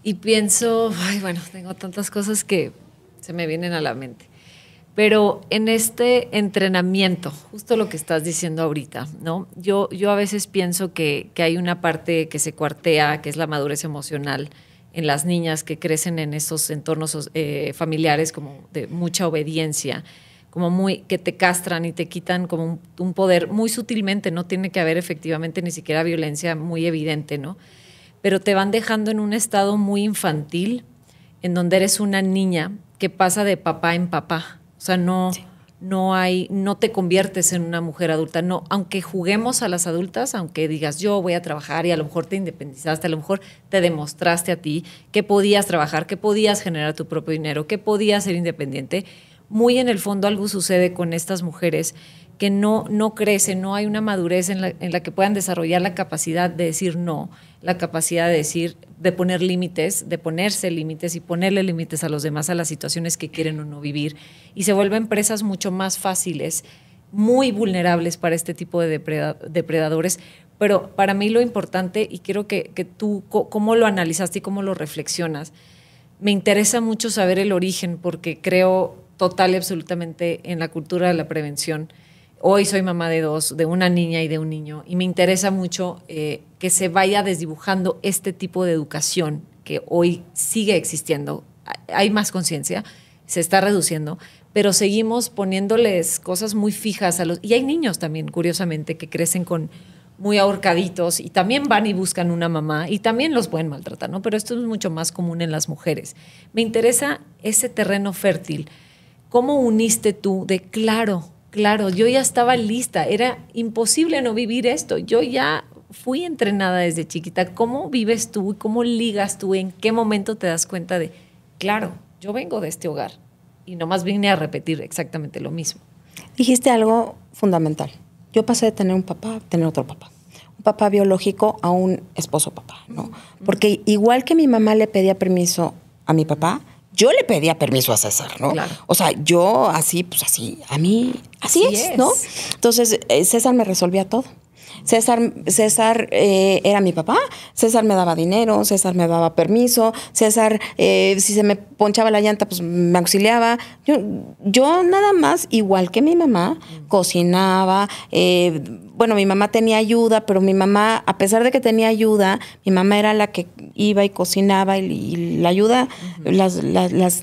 Y pienso, ay, bueno, tengo tantas cosas que se me vienen a la mente. Pero en este entrenamiento, justo lo que estás diciendo ahorita, ¿no? Yo, yo a veces pienso que, hay una parte que se cuartea, que es la madurez emocional en las niñas que crecen en esos entornos eh, familiares como de mucha obediencia como muy, que te castran y te quitan como un, poder muy sutilmente, no tiene que haber efectivamente ni siquiera violencia muy evidente, ¿no? Pero te van dejando en un estado muy infantil, en donde eres una niña que pasa de papá en papá. O sea, no, no hay, no te conviertes en una mujer adulta. No, aunque juguemos a las adultas, aunque digas yo voy a trabajar y a lo mejor te independizaste, a lo mejor te demostraste a ti que podías trabajar, que podías generar tu propio dinero, que podías ser independiente muy en el fondo algo sucede con estas mujeres que no, no crecen, no hay una madurez en la, que puedan desarrollar la capacidad de decir no, la capacidad de decir, de poner límites, de ponerse límites y ponerle límites a los demás a las situaciones que quieren o no vivir. Y se vuelven presas mucho más fáciles, muy vulnerables para este tipo de depredadores. Pero para mí lo importante, y quiero que, que tú, cómo lo analizaste y cómo lo reflexionas, me interesa mucho saber el origen, porque creo total y absolutamente en la cultura de la prevención. Hoy soy mamá de dos, de una niña y de un niño, y me interesa mucho eh, que se vaya desdibujando este tipo de educación que hoy sigue existiendo. Hay más conciencia, se está reduciendo, pero seguimos poniéndoles cosas muy fijas a los... Y hay niños también, curiosamente, que crecen con muy ahorcaditos y también van y buscan una mamá y también los pueden maltratar, ¿no? Pero esto es mucho más común en las mujeres. Me interesa ese terreno fértil ¿Cómo uniste tú de claro, claro, yo ya estaba lista, era imposible no vivir esto, yo ya fui entrenada desde chiquita, ¿cómo vives tú y cómo ligas tú? ¿En qué momento te das cuenta de, claro, yo vengo de este hogar y nomás vine a repetir exactamente lo mismo? Dijiste algo fundamental. Yo pasé de tener un papá a tener otro papá Un papá biológico a un esposo papá, ¿no? Porque igual que mi mamá le pedía permiso a mi papá, yo le pedía permiso a César, ¿no? O sea, yo así, pues así, a mí, así, es, ¿no? Entonces, eh, César me resolvía todo. César, César eh, era mi papá, César me daba dinero, César me daba permiso, César, eh, si se me ponchaba la llanta, pues me auxiliaba. Yo, yo nada más, igual que mi mamá, cocinaba, eh, bueno, mi mamá tenía ayuda, pero mi mamá, a pesar de que tenía ayuda, mi mamá era la que iba y cocinaba y, la ayuda, las,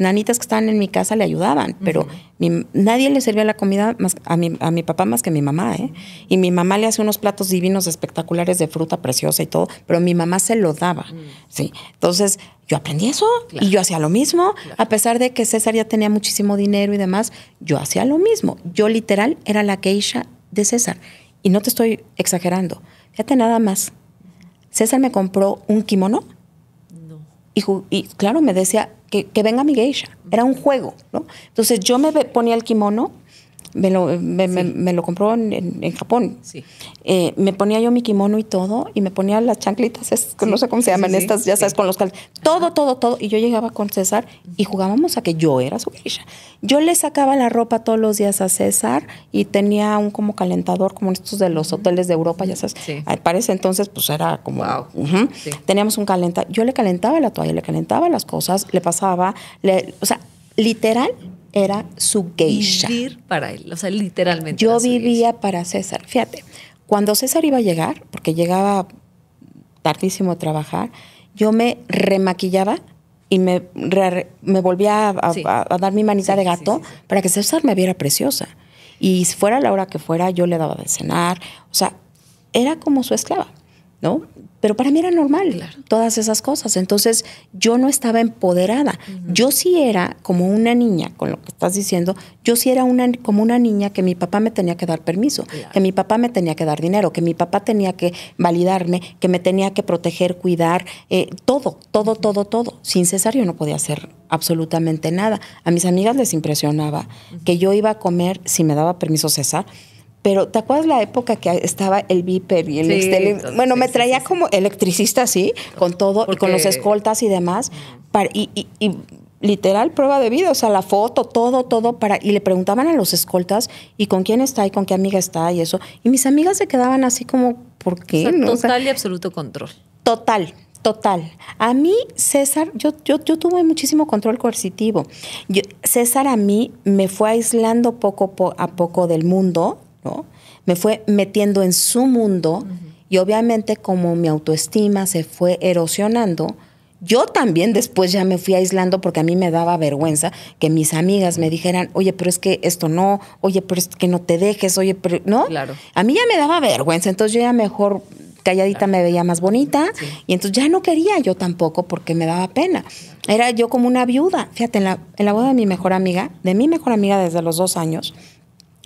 nanitas que estaban en mi casa le ayudaban, pero nadie le servía la comida más, a, mi, papá más que mi mamá, ¿eh? Y mi mamá le hacía unos platos divinos espectaculares de fruta preciosa y todo, pero mi mamá se lo daba, mm. ¿sí? Entonces, yo aprendí eso y yo hacía lo mismo, a pesar de que César ya tenía muchísimo dinero y demás, yo hacía lo mismo. Yo literal era la geisha de César y no te estoy exagerando, fíjate nada más, César me compró un kimono no. y, claro, me decía que, que venga mi geisha, era un juego, ¿no? Entonces yo me ponía el kimono me lo, me, lo compró en, Japón. Eh, me ponía yo mi kimono y todo, y me ponía las chanclitas, no sé cómo se llaman estas, ya sabes, con los cal... Todo, todo, todo. Y yo llegaba con César y jugábamos a que yo era su geisha. Yo le sacaba la ropa todos los días a César y tenía un como calentador, como estos de los hoteles de Europa, ya sabes. Para ese entonces, pues era como... Teníamos un calentador. Yo le calentaba la toalla, le calentaba las cosas, le pasaba, o sea, literal era su geisha. Vivir para él, o sea, literalmente. Yo vivía para César. Fíjate, cuando César iba a llegar, porque llegaba tardísimo a trabajar, yo me remaquillaba y me, me volvía a, dar mi manita de gato para que César me viera preciosa. Y si fuera la hora que fuera, yo le daba de cenar. O sea, era como su esclava. ¿no? Pero para mí era normal todas esas cosas. Entonces yo no estaba empoderada. Yo sí era como una niña, con lo que estás diciendo, yo sí era una, como una niña que mi papá me tenía que dar permiso, que mi papá me tenía que dar dinero, que mi papá tenía que validarme, que me tenía que proteger, cuidar, eh, todo, todo, todo, todo. Sin cesar yo no podía hacer absolutamente nada. A mis amigas les impresionaba que yo iba a comer si me daba permiso César pero ¿te acuerdas la época que estaba el Viper y el Bueno, me traía como electricista, sí, con todo, y con los escoltas y demás. y, literal prueba de vida, o sea, la foto, todo, todo para y le preguntaban a los escoltas y con quién está y con qué amiga está y eso. Y mis amigas se quedaban así como, ¿por qué? Total y absoluto control. Total. Total. A mí, César, yo, yo, tuve muchísimo control coercitivo. César a mí me fue aislando poco a poco del mundo, me fue metiendo en su mundo y obviamente como mi autoestima se fue erosionando, yo también después ya me fui aislando porque a mí me daba vergüenza que mis amigas me dijeran, oye, pero es que esto no, oye, pero es que no te dejes, oye, pero no. A mí ya me daba vergüenza, entonces yo ya mejor calladita me veía más bonita y entonces ya no quería yo tampoco porque me daba pena. Era yo como una viuda. Fíjate, en la, en la boda de mi mejor amiga, de mi mejor amiga desde los dos años,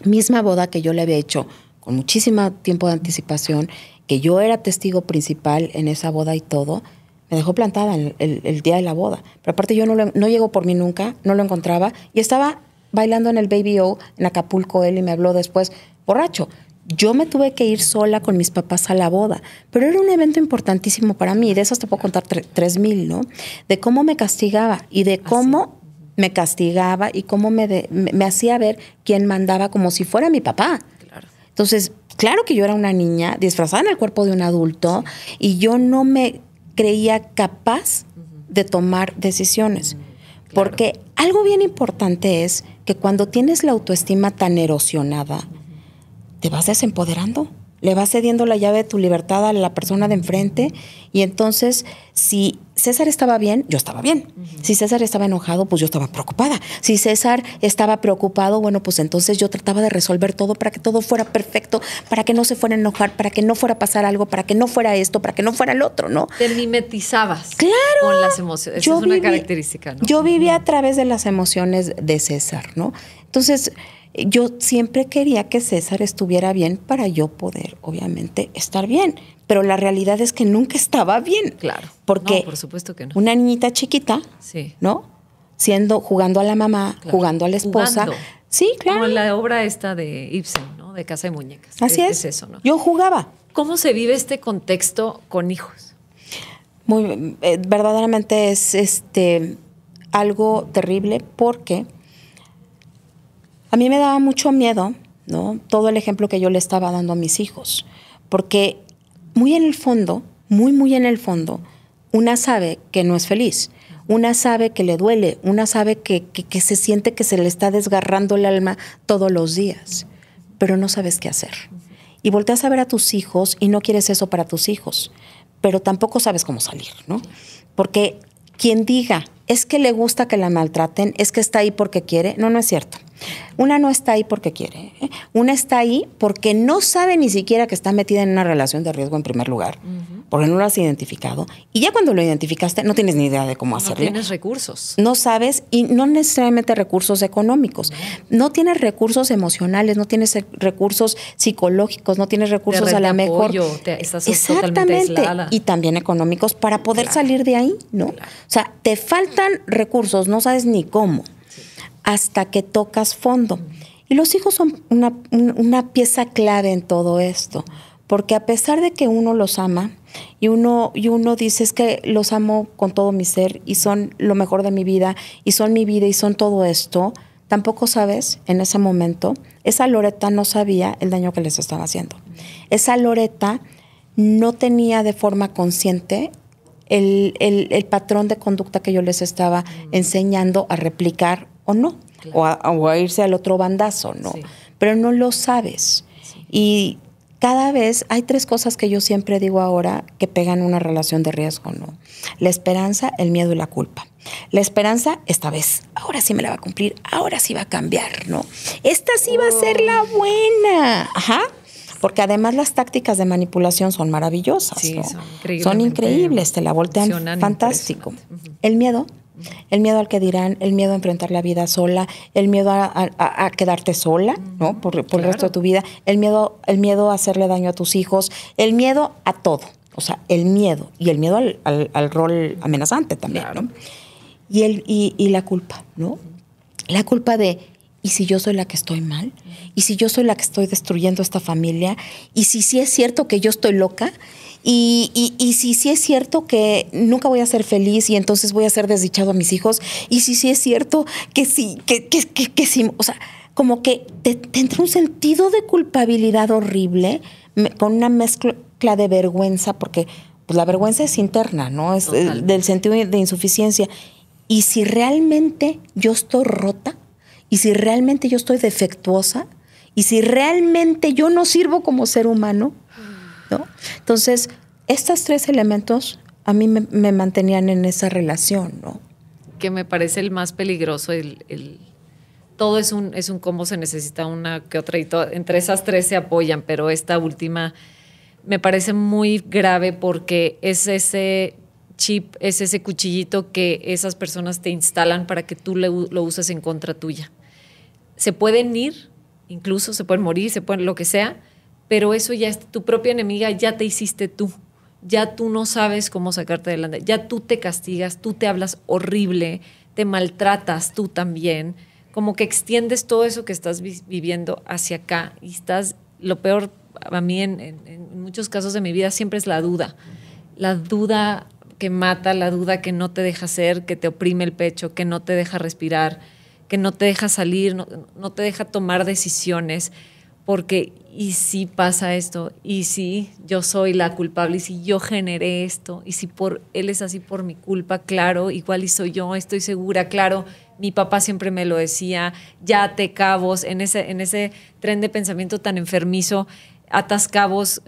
misma boda que yo le había hecho con muchísimo tiempo de anticipación, que yo era testigo principal en esa boda y todo, me dejó plantada el, el, día de la boda. Pero aparte yo no, llegó por mí nunca, no lo encontraba y estaba bailando en el Baby O en Acapulco él y me habló después, borracho. Yo me tuve que ir sola con mis papás a la boda, pero era un evento importantísimo para mí. De esas te puedo contar 3.000, ¿no? De cómo me castigaba y de ah, cómo me castigaba y cómo me, me, hacía ver quién mandaba como si fuera mi papá. Entonces, claro que yo era una niña disfrazada en el cuerpo de un adulto y yo no me creía capaz de tomar decisiones. Mm, Porque algo bien importante es que cuando tienes la autoestima tan erosionada, te vas desempoderando le vas cediendo la llave de tu libertad a la persona de enfrente y entonces si César estaba bien, yo estaba bien. Si César estaba enojado, pues yo estaba preocupada. Si César estaba preocupado, bueno, pues entonces yo trataba de resolver todo para que todo fuera perfecto, para que no se fuera a enojar, para que no fuera a pasar algo, para que no fuera esto, para que no fuera el otro, ¿no? Te mimetizabas. Claro. Con las emociones. es una característica, ¿no? Yo vivía a través de las emociones de César, ¿no? Entonces, yo siempre quería que César estuviera bien para yo poder, obviamente, estar bien. Pero la realidad es que nunca estaba bien. Claro. Porque por supuesto una niñita chiquita, sí. ¿no? Siendo, jugando a la mamá, jugando a la esposa. Sí, claro. Como la obra esta de Ibsen, ¿no? De Casa de Muñecas. Así es. eso, ¿no? Yo jugaba. ¿Cómo se vive este contexto con hijos? Muy, eh, verdaderamente es este, algo terrible porque a mí me daba mucho miedo, ¿no? Todo el ejemplo que yo le estaba dando a mis hijos, porque muy en el fondo, muy, muy en el fondo, una sabe que no es feliz, una sabe que le duele, una sabe que, se siente que se le está desgarrando el alma todos los días, pero no sabes qué hacer. Y volteas a ver a tus hijos y no quieres eso para tus hijos, pero tampoco sabes cómo salir, ¿no? Porque quien diga es que le gusta que la maltraten, es que está ahí porque quiere. No, no es cierto. Una no está ahí porque quiere. ¿eh? Una está ahí porque no sabe ni siquiera que está metida en una relación de riesgo en primer lugar porque no lo has identificado. Y ya cuando lo identificaste, no tienes ni idea de cómo hacerlo. No tienes recursos. No sabes, y no necesariamente recursos económicos. No tienes recursos emocionales, no tienes recursos psicológicos, no tienes recursos a la mejor. Exactamente. Y también económicos para poder salir de ahí, ¿no? O sea, te faltan recursos, no sabes ni cómo, hasta que tocas fondo. Y los hijos son una, una pieza clave en todo esto porque a pesar de que uno los ama y uno, y uno dice es que los amo con todo mi ser y son lo mejor de mi vida y son mi vida y son todo esto, tampoco sabes en ese momento, esa Loreta no sabía el daño que les estaba haciendo. Esa Loreta no tenía de forma consciente el, patrón de conducta que yo les estaba mm. enseñando a replicar o no, o, a, irse al otro bandazo, ¿no? Pero no lo sabes. Y cada vez hay tres cosas que yo siempre digo ahora que pegan una relación de riesgo, ¿no? La esperanza, el miedo y la culpa. La esperanza, esta vez, ahora sí me la va a cumplir, ahora sí va a cambiar, ¿no? Esta sí va a ser la oh. buena, ajá. Porque además las tácticas de manipulación son maravillosas. son, son, increíbles, te la voltean fantástico. El miedo, el miedo al que dirán, el miedo a enfrentar la vida sola, el miedo a, quedarte sola, ¿no? Por, el resto de tu vida, el miedo, el miedo a hacerle daño a tus hijos, el miedo a todo, o sea, el miedo y el miedo al, rol amenazante también, Y, el, y la culpa, ¿no? La culpa de, ¿y si yo soy la que estoy mal? ¿Y si yo soy la que estoy destruyendo esta familia? ¿Y si sí es cierto que yo estoy loca? Y, y, si es cierto que nunca voy a ser feliz y entonces voy a ser desdichado a mis hijos, y si sí es cierto que sí, que, sí, o sea, como que te, entra un sentido de culpabilidad horrible con una mezcla de vergüenza, porque pues, la vergüenza es interna, ¿no? Es del sentido de insuficiencia. Y si realmente yo estoy rota, y si realmente yo estoy defectuosa, y si realmente yo no sirvo como ser humano, entonces, estos tres elementos a mí me, mantenían en esa relación, ¿no? Que me parece el más peligroso, el, todo es un, es un combo, se necesita una que otra y todo, entre esas tres se apoyan, pero esta última me parece muy grave porque es ese chip, es ese cuchillito que esas personas te instalan para que tú lo uses en contra tuya. Se pueden ir, incluso se pueden morir, se pueden lo que sea, pero eso ya es tu propia enemiga, ya te hiciste tú, ya tú no sabes cómo sacarte adelante, ya tú te castigas, tú te hablas horrible, te maltratas tú también, como que extiendes todo eso que estás viviendo hacia acá y estás, lo peor a mí en, muchos casos de mi vida siempre es la duda, la duda que mata, la duda que no te deja ser, que te oprime el pecho, que no te deja respirar, que no te deja salir, no te deja tomar decisiones porque ¿y si pasa esto? ¿Y si yo soy la culpable? ¿Y si yo generé esto? ¿Y si por él es así por mi culpa? Claro, igual y soy yo, estoy segura, claro. Mi papá siempre me lo decía, ya te cabos en ese, en ese tren de pensamiento tan enfermizo atas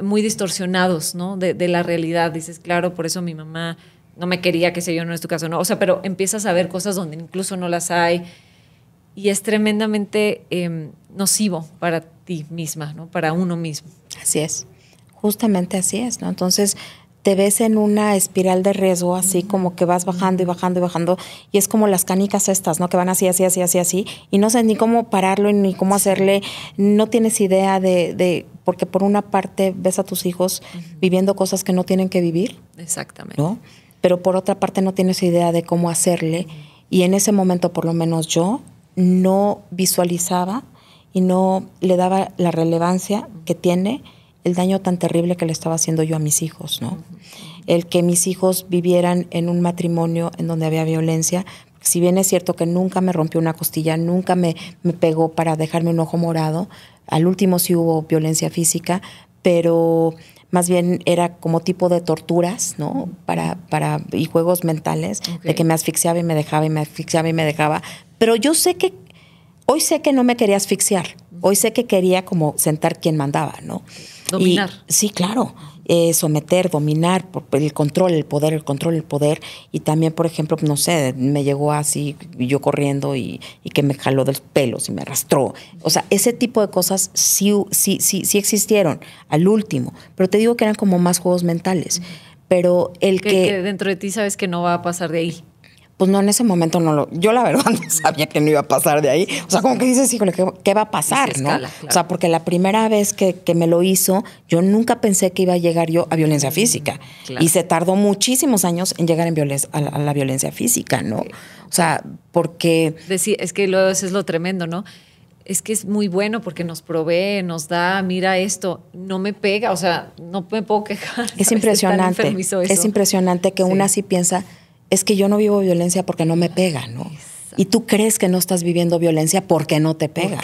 muy distorsionados, ¿no? De, la realidad. Dices, claro, por eso mi mamá no me quería, que sé yo, no es tu caso, ¿no? O sea, pero empiezas a ver cosas donde incluso no las hay. Y es tremendamente em, nocivo para ti misma, ¿no? Para uno mismo. Así es. Justamente así es, ¿no? Entonces, te ves en una espiral de riesgo, así como que vas bajando y bajando y bajando, y es como las canicas estas, ¿no? Que van así, así, así, así, así, y no sabes ni cómo pararlo ni cómo hacerle, no tienes idea de, porque por una parte ves a tus hijos viviendo cosas que no tienen que vivir. Exactamente. Pero por otra parte no tienes idea de cómo hacerle, y en ese momento, por lo menos yo, no visualizaba y no le daba la relevancia que tiene el daño tan terrible que le estaba haciendo yo a mis hijos, ¿no? El que mis hijos vivieran en un matrimonio en donde había violencia, si bien es cierto que nunca me rompió una costilla, nunca me, me pegó para dejarme un ojo morado, al último sí hubo violencia física, pero más bien era como tipo de torturas, ¿no? Para, para, y juegos mentales, de que me asfixiaba y me dejaba y me asfixiaba y me dejaba. Pero yo sé que Hoy sé que no me quería asfixiar, hoy sé que quería como sentar quien mandaba, ¿no? Dominar. sí, claro. Eh, someter, dominar, el control, el poder, el control, el poder. Y también, por ejemplo, no sé, me llegó así, yo corriendo y, que me jaló de los pelos y me arrastró. O sea, ese tipo de cosas sí, sí, sí, existieron al último. Pero te digo que eran como más juegos mentales. Pero el que, que, que dentro de ti sabes que no va a pasar de ahí pues no, en ese momento no lo. Yo la verdad no sabía que no iba a pasar de ahí. O sea, como que dices, híjole, ¿qué, va a pasar? Pues, ¿no? O sea, porque la primera vez que, me lo hizo, yo nunca pensé que iba a llegar yo a violencia física. Y se tardó muchísimos años en llegar en a, la, violencia física, ¿no? O sea, porque. Decir, es que luego eso es lo tremendo, ¿no? Es que es muy bueno porque nos provee, nos da, mira esto, no me pega, o sea, no me puedo quejar. Es impresionante. Es impresionante que una así piensa es que yo no vivo violencia porque no me pega, ¿no? Y tú crees que no estás viviendo violencia porque no te pega.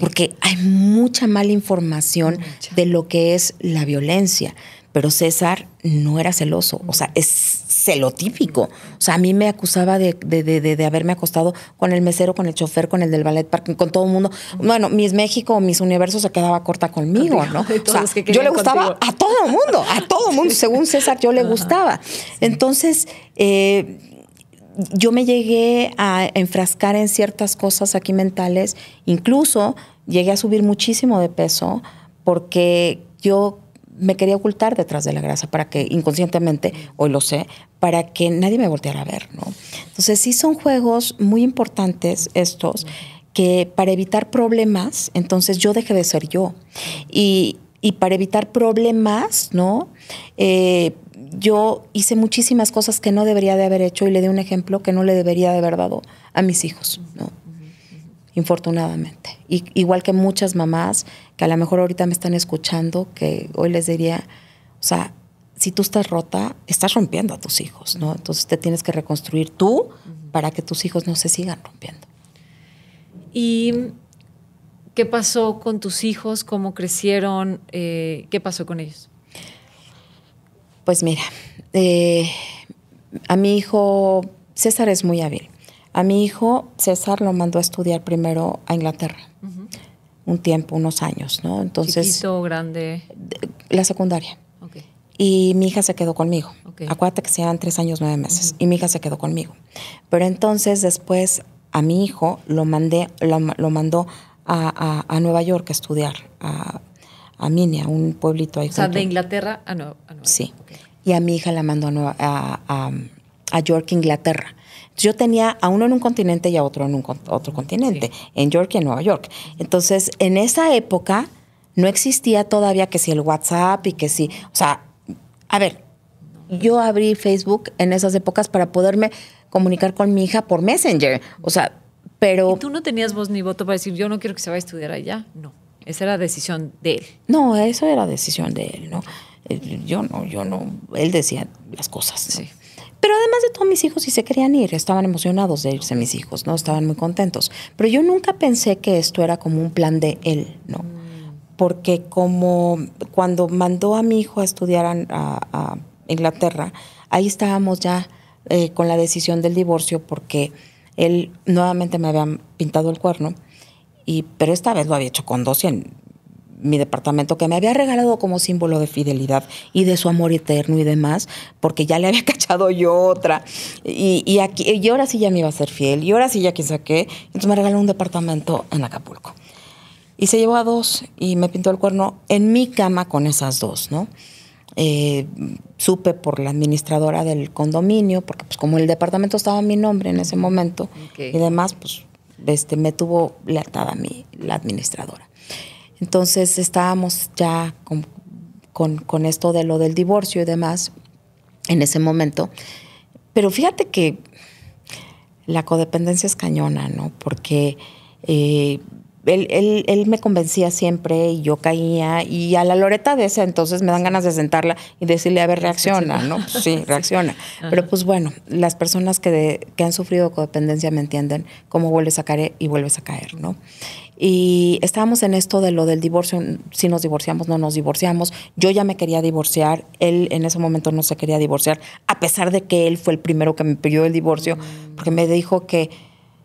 Porque, hay mucha mala información de lo que es la violencia. Pero César no era celoso. O sea, es lo típico, O sea, a mí me acusaba de, haberme acostado con el mesero, con el chofer, con el del ballet con todo el mundo. Bueno, mis México, mis universos se quedaba corta conmigo, ¿no? yo le gustaba a todo el mundo, a todo el mundo. Según César, yo le gustaba. Entonces, eh, yo me llegué a enfrascar en ciertas cosas aquí mentales, incluso llegué a subir muchísimo de peso porque yo me quería ocultar detrás de la grasa para que inconscientemente, hoy lo sé, para que nadie me volteara a ver, ¿no? Entonces sí son juegos muy importantes estos que para evitar problemas, entonces yo dejé de ser yo. Y, para evitar problemas, ¿no? Eh, yo hice muchísimas cosas que no debería de haber hecho y le di un ejemplo que no le debería de haber dado a mis hijos, ¿no? infortunadamente. igual que muchas mamás que a lo mejor ahorita me están escuchando, que hoy les diría, o sea, si tú estás rota, estás rompiendo a tus hijos, ¿no? Entonces te tienes que reconstruir tú para que tus hijos no se sigan rompiendo. ¿Y qué pasó con tus hijos? ¿Cómo crecieron? Eh, ¿Qué pasó con ellos? Pues mira, eh, a mi hijo César es muy hábil. A mi hijo, César lo mandó a estudiar primero a Inglaterra. Un tiempo, unos años, ¿no? Entonces. hizo grande. la secundaria. Y mi hija se quedó conmigo. Acuérdate que se llevan tres años, nueve meses. Y mi hija se quedó conmigo. Pero entonces, después, a mi hijo lo, mandé, lo, mandó a, Nueva York a estudiar, a, a un pueblito ahí. O sea, de Inglaterra a, Nueva York. Sí. Y a mi hija la mandó a, a York, Inglaterra yo tenía a uno en un continente y a otro en un, otro continente, en York y en Nueva York. Entonces, en esa época no existía todavía que si el WhatsApp y que si, o sea, a ver, yo abrí Facebook en esas épocas para poderme comunicar con mi hija por Messenger, o sea, pero... ¿Y tú no tenías voz ni voto para decir, yo no quiero que se vaya a estudiar allá? No, esa era decisión de él. No, eso era decisión de él, ¿no? Yo no, yo no, él decía las cosas. Sí. Pero además de todo, mis hijos sí se querían ir, estaban emocionados de irse mis hijos, ¿no? Estaban muy contentos. Pero yo nunca pensé que esto era como un plan de él, ¿no? Porque como cuando mandó a mi hijo a estudiar a, Inglaterra, ahí estábamos ya eh, con la decisión del divorcio porque él nuevamente me había pintado el cuerno, y, pero esta vez lo había hecho con dos mi departamento que me había regalado como símbolo de fidelidad y de su amor eterno y demás, porque ya le había cachado yo otra. Y, aquí, y ahora sí ya me iba a ser fiel, y ahora sí ya quise saqué. Entonces me regaló un departamento en Acapulco. Y se llevó a dos y me pintó el cuerno en mi cama con esas dos, ¿no? Eh, supe por la administradora del condominio, porque pues como el departamento estaba en mi nombre en ese momento y demás, pues este, me tuvo lealtad a mí la administradora. Entonces estábamos ya con, esto de lo del divorcio y demás en ese momento. Pero fíjate que la codependencia es cañona, ¿no? Porque eh, él, él, me convencía siempre y yo caía. Y a la Loreta de ese entonces me dan ganas de sentarla y decirle, a ver, reacciona, ¿no? sí, reacciona. Pero pues bueno, las personas que, que han sufrido codependencia me entienden cómo vuelves a caer y vuelves a caer, ¿no? Y estábamos en esto de lo del divorcio, si nos divorciamos, no nos divorciamos. Yo ya me quería divorciar, él en ese momento no se quería divorciar, a pesar de que él fue el primero que me pidió el divorcio, mm. porque me dijo que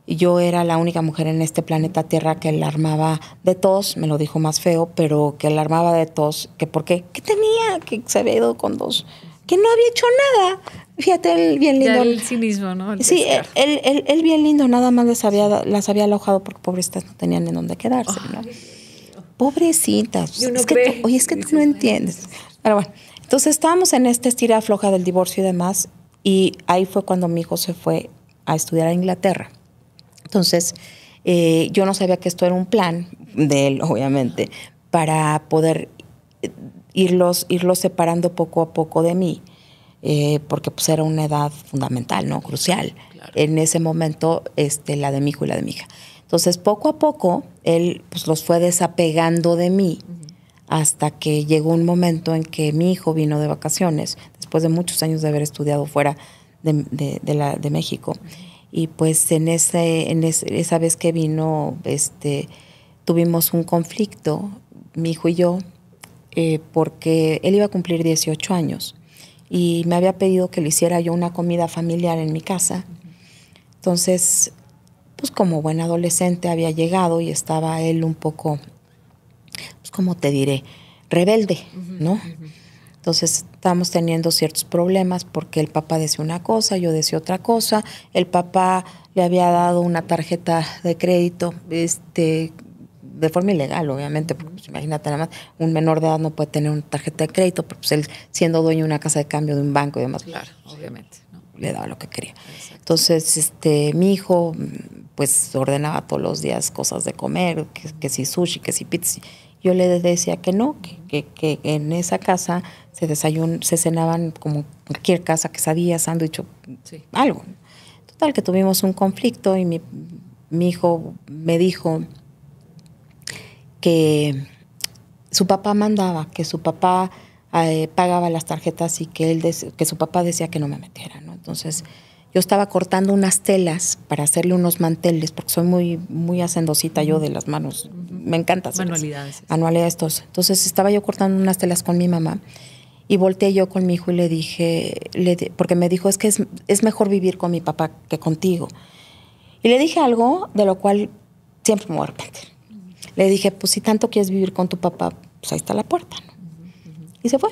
y yo era la única mujer en este planeta Tierra que la armaba de tos, me lo dijo más feo, pero que la armaba de tos, que por qué, que tenía, que se había ido con dos, que no había hecho nada. Fíjate el bien lindo. Ya ¿no? sí, el, el, bien lindo nada más les había, las había alojado porque pobrecitas no tenían en dónde quedarse, ¿no? Pobrecitas. oye, es que tú no entiendes. Pero bueno, entonces estábamos en esta estira floja del divorcio y demás, y ahí fue cuando mi hijo se fue a estudiar a Inglaterra. Entonces, eh, yo no sabía que esto era un plan de él, obviamente, para poder eh, irlos, irlos separando poco a poco de mí, eh, porque pues era una edad fundamental, ¿no? Crucial. En ese momento, este, la de mi hijo y la de mi hija. Entonces, poco a poco, él pues, los fue desapegando de mí hasta que llegó un momento en que mi hijo vino de vacaciones, después de muchos años de haber estudiado fuera de, México y pues en, ese, esa vez que vino, este, tuvimos un conflicto, mi hijo y yo, eh, porque él iba a cumplir 18 años y me había pedido que le hiciera yo una comida familiar en mi casa. Entonces, pues como buen adolescente había llegado y estaba él un poco, pues como te diré, rebelde, ¿no? Entonces estábamos teniendo ciertos problemas porque el papá decía una cosa, yo decía otra cosa, el papá le había dado una tarjeta de crédito, este de forma ilegal, obviamente, porque pues, imagínate nada más, un menor de edad no puede tener una tarjeta de crédito, pero pues él siendo dueño de una casa de cambio, de un banco y demás, pues, claro, obviamente, le daba lo que quería. Entonces, este, mi hijo, pues ordenaba todos los días cosas de comer, que si sushi, que si pizza, yo le decía que no, que, que, en esa casa se desayun, se cenaban como cualquier casa, sabía, sándwich, sí. algo. Total, que tuvimos un conflicto y mi, hijo me dijo que su papá mandaba, que su papá eh, pagaba las tarjetas y que, él que su papá decía que no me metiera, ¿no? Entonces yo estaba cortando unas telas para hacerle unos manteles, porque soy muy, muy hacendosita yo de las manos. Me encanta hacer Manualidades. Manualidades, todos. Entonces estaba yo cortando unas telas con mi mamá y volteé yo con mi hijo y le dije, le, porque me dijo, es que es, mejor vivir con mi papá que contigo. Y le dije algo de lo cual siempre me voy a Le dije, pues si tanto quieres vivir con tu papá, pues ahí está la puerta. Y se fue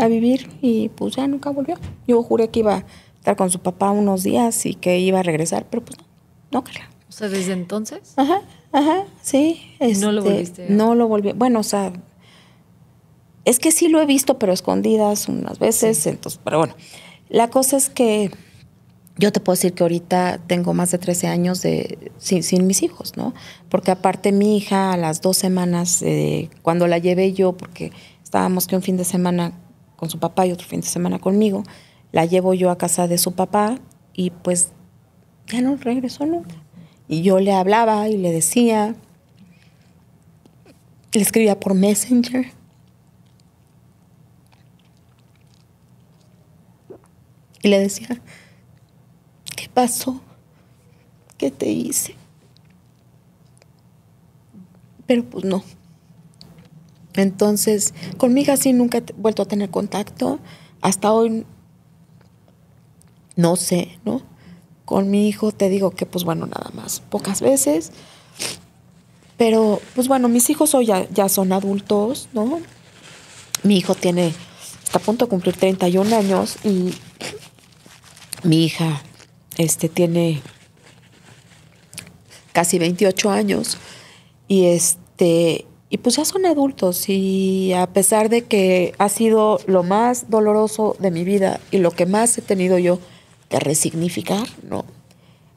a vivir y pues ya nunca volvió. Yo juré que iba estar con su papá unos días y que iba a regresar, pero pues no, no Carla. O sea, desde entonces. Ajá, ajá, sí. no lo este, volviste. No lo volví. Bueno, o sea, es que sí lo he visto, pero escondidas unas veces, entonces, pero bueno. La cosa es que yo te puedo decir que ahorita tengo más de 13 años de, sin, mis hijos, ¿no? Porque aparte mi hija a las dos semanas, eh, cuando la llevé yo, porque estábamos que un fin de semana con su papá y otro fin de semana conmigo, la llevo yo a casa de su papá y pues ya no regresó nunca. Y yo le hablaba y le decía, le escribía por Messenger. Y le decía, ¿qué pasó? ¿Qué te hice? Pero pues no. Entonces, conmigo así nunca he vuelto a tener contacto. Hasta hoy no sé, ¿no? Con mi hijo te digo que, pues bueno, nada más, pocas veces. Pero, pues bueno, mis hijos hoy ya, son adultos, ¿no? Mi hijo tiene, está a punto de cumplir 31 años y mi hija, este, tiene casi 28 años y este y pues ya son adultos y a pesar de que ha sido lo más doloroso de mi vida y lo que más he tenido yo de resignificar, ¿no?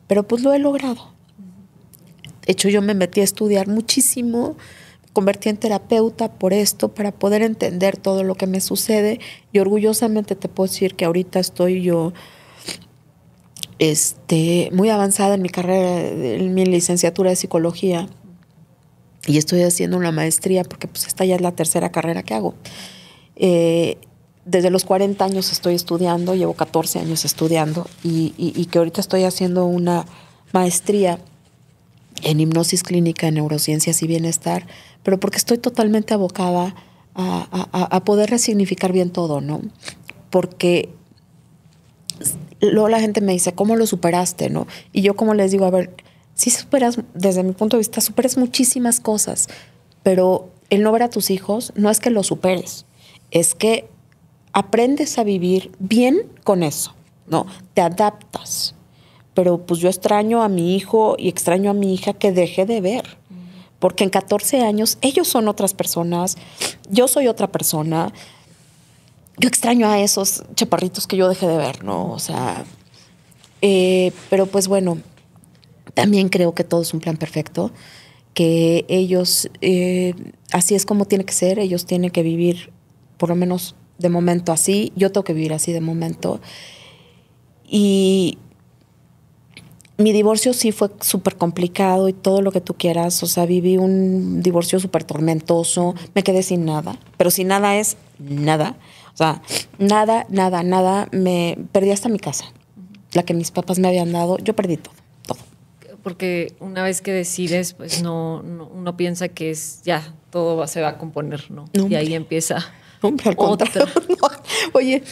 Pero pues lo he logrado. De hecho, yo me metí a estudiar muchísimo, convertí en terapeuta por esto, para poder entender todo lo que me sucede. Y orgullosamente te puedo decir que ahorita estoy yo este, muy avanzada en mi carrera, en mi licenciatura de psicología. Y estoy haciendo una maestría porque pues esta ya es la tercera carrera que hago. Eh, desde los 40 años estoy estudiando, llevo 14 años estudiando y, que ahorita estoy haciendo una maestría en hipnosis clínica, en neurociencias y bienestar, pero porque estoy totalmente abocada a, poder resignificar bien todo, ¿no? Porque luego la gente me dice, ¿cómo lo superaste, no? Y yo como les digo, a ver, sí superas, desde mi punto de vista, superas muchísimas cosas, pero el no ver a tus hijos no es que lo superes, es que aprendes a vivir bien con eso, ¿no? Te adaptas. Pero pues yo extraño a mi hijo y extraño a mi hija que deje de ver. Porque en 14 años ellos son otras personas, yo soy otra persona. Yo extraño a esos chaparritos que yo dejé de ver, ¿no? O sea, eh, pero pues bueno, también creo que todo es un plan perfecto, que ellos, eh, así es como tiene que ser, ellos tienen que vivir por lo menos de momento así, yo tengo que vivir así de momento. Y mi divorcio sí fue súper complicado y todo lo que tú quieras. O sea, viví un divorcio súper tormentoso, me quedé sin nada, pero si nada es nada. O sea, nada, nada, nada. Me perdí hasta mi casa, la que mis papás me habían dado. Yo perdí todo, todo. Porque una vez que decides, pues no, no uno piensa que es ya, todo se va a componer, no y ahí empieza al contrario. Oye,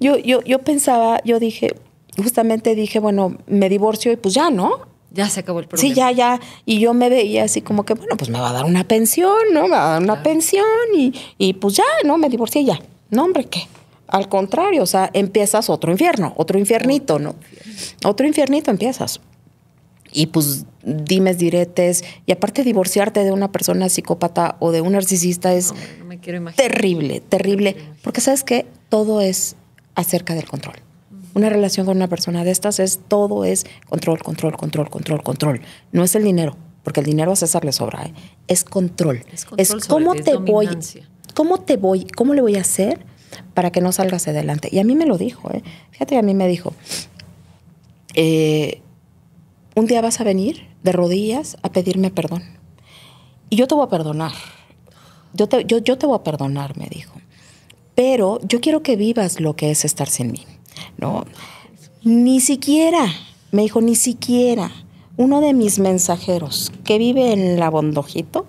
yo, yo, yo pensaba, yo dije, justamente dije, bueno, me divorcio y pues ya, ¿no? Ya se acabó el problema. Sí, ya, ya. Y yo me veía así como que, bueno, pues me va a dar una pensión, ¿no? Me va a dar una pensión y, y pues ya, ¿no? Me divorcié ya. No, hombre, ¿qué? Al contrario, o sea, empiezas otro infierno, otro infiernito, ¿no? Otro infiernito empiezas y pues dimes, diretes. Y aparte divorciarte de una persona psicópata o de un narcisista es terrible, terrible. porque sabes que todo es acerca del control. Una relación con una persona de estas es todo es control, control, control, control, control. No es el dinero, porque el dinero a César le sobra. ¿eh? Es control. Es, control cómo te voy, cómo te voy, cómo le voy a hacer para que no salgas adelante. Y a mí me lo dijo. ¿eh? Fíjate, a mí me dijo. Eh, un día vas a venir de rodillas a pedirme perdón. Y yo te voy a perdonar. Yo te, voy a perdonar, me dijo. Pero yo quiero que vivas lo que es estar sin mí. No, ni siquiera, me dijo, ni siquiera uno de mis mensajeros que vive en la bondojito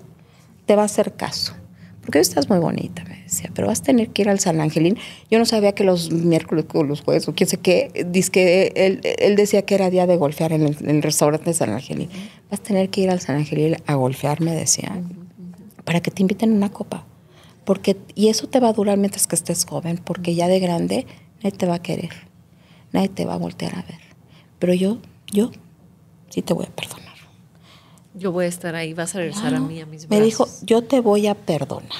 te va a hacer caso. Porque tú estás muy bonita, me Decía, pero vas a tener que ir al San Angelín. Yo no sabía que los miércoles o los jueves o quién sé qué, él, él decía que era día de golfear en el, restaurante de San Angelín. Vas a tener que ir al San Angelín a golfear, me decía, para que te inviten una copa. Porque, y eso te va a durar mientras que estés joven, porque ya de grande nadie te va a querer, nadie te va a voltear a ver. Pero yo, yo sí te voy a perdonar. Yo voy a estar ahí, vas a regresar a mí, a mis brazos. Me dijo, yo te voy a perdonar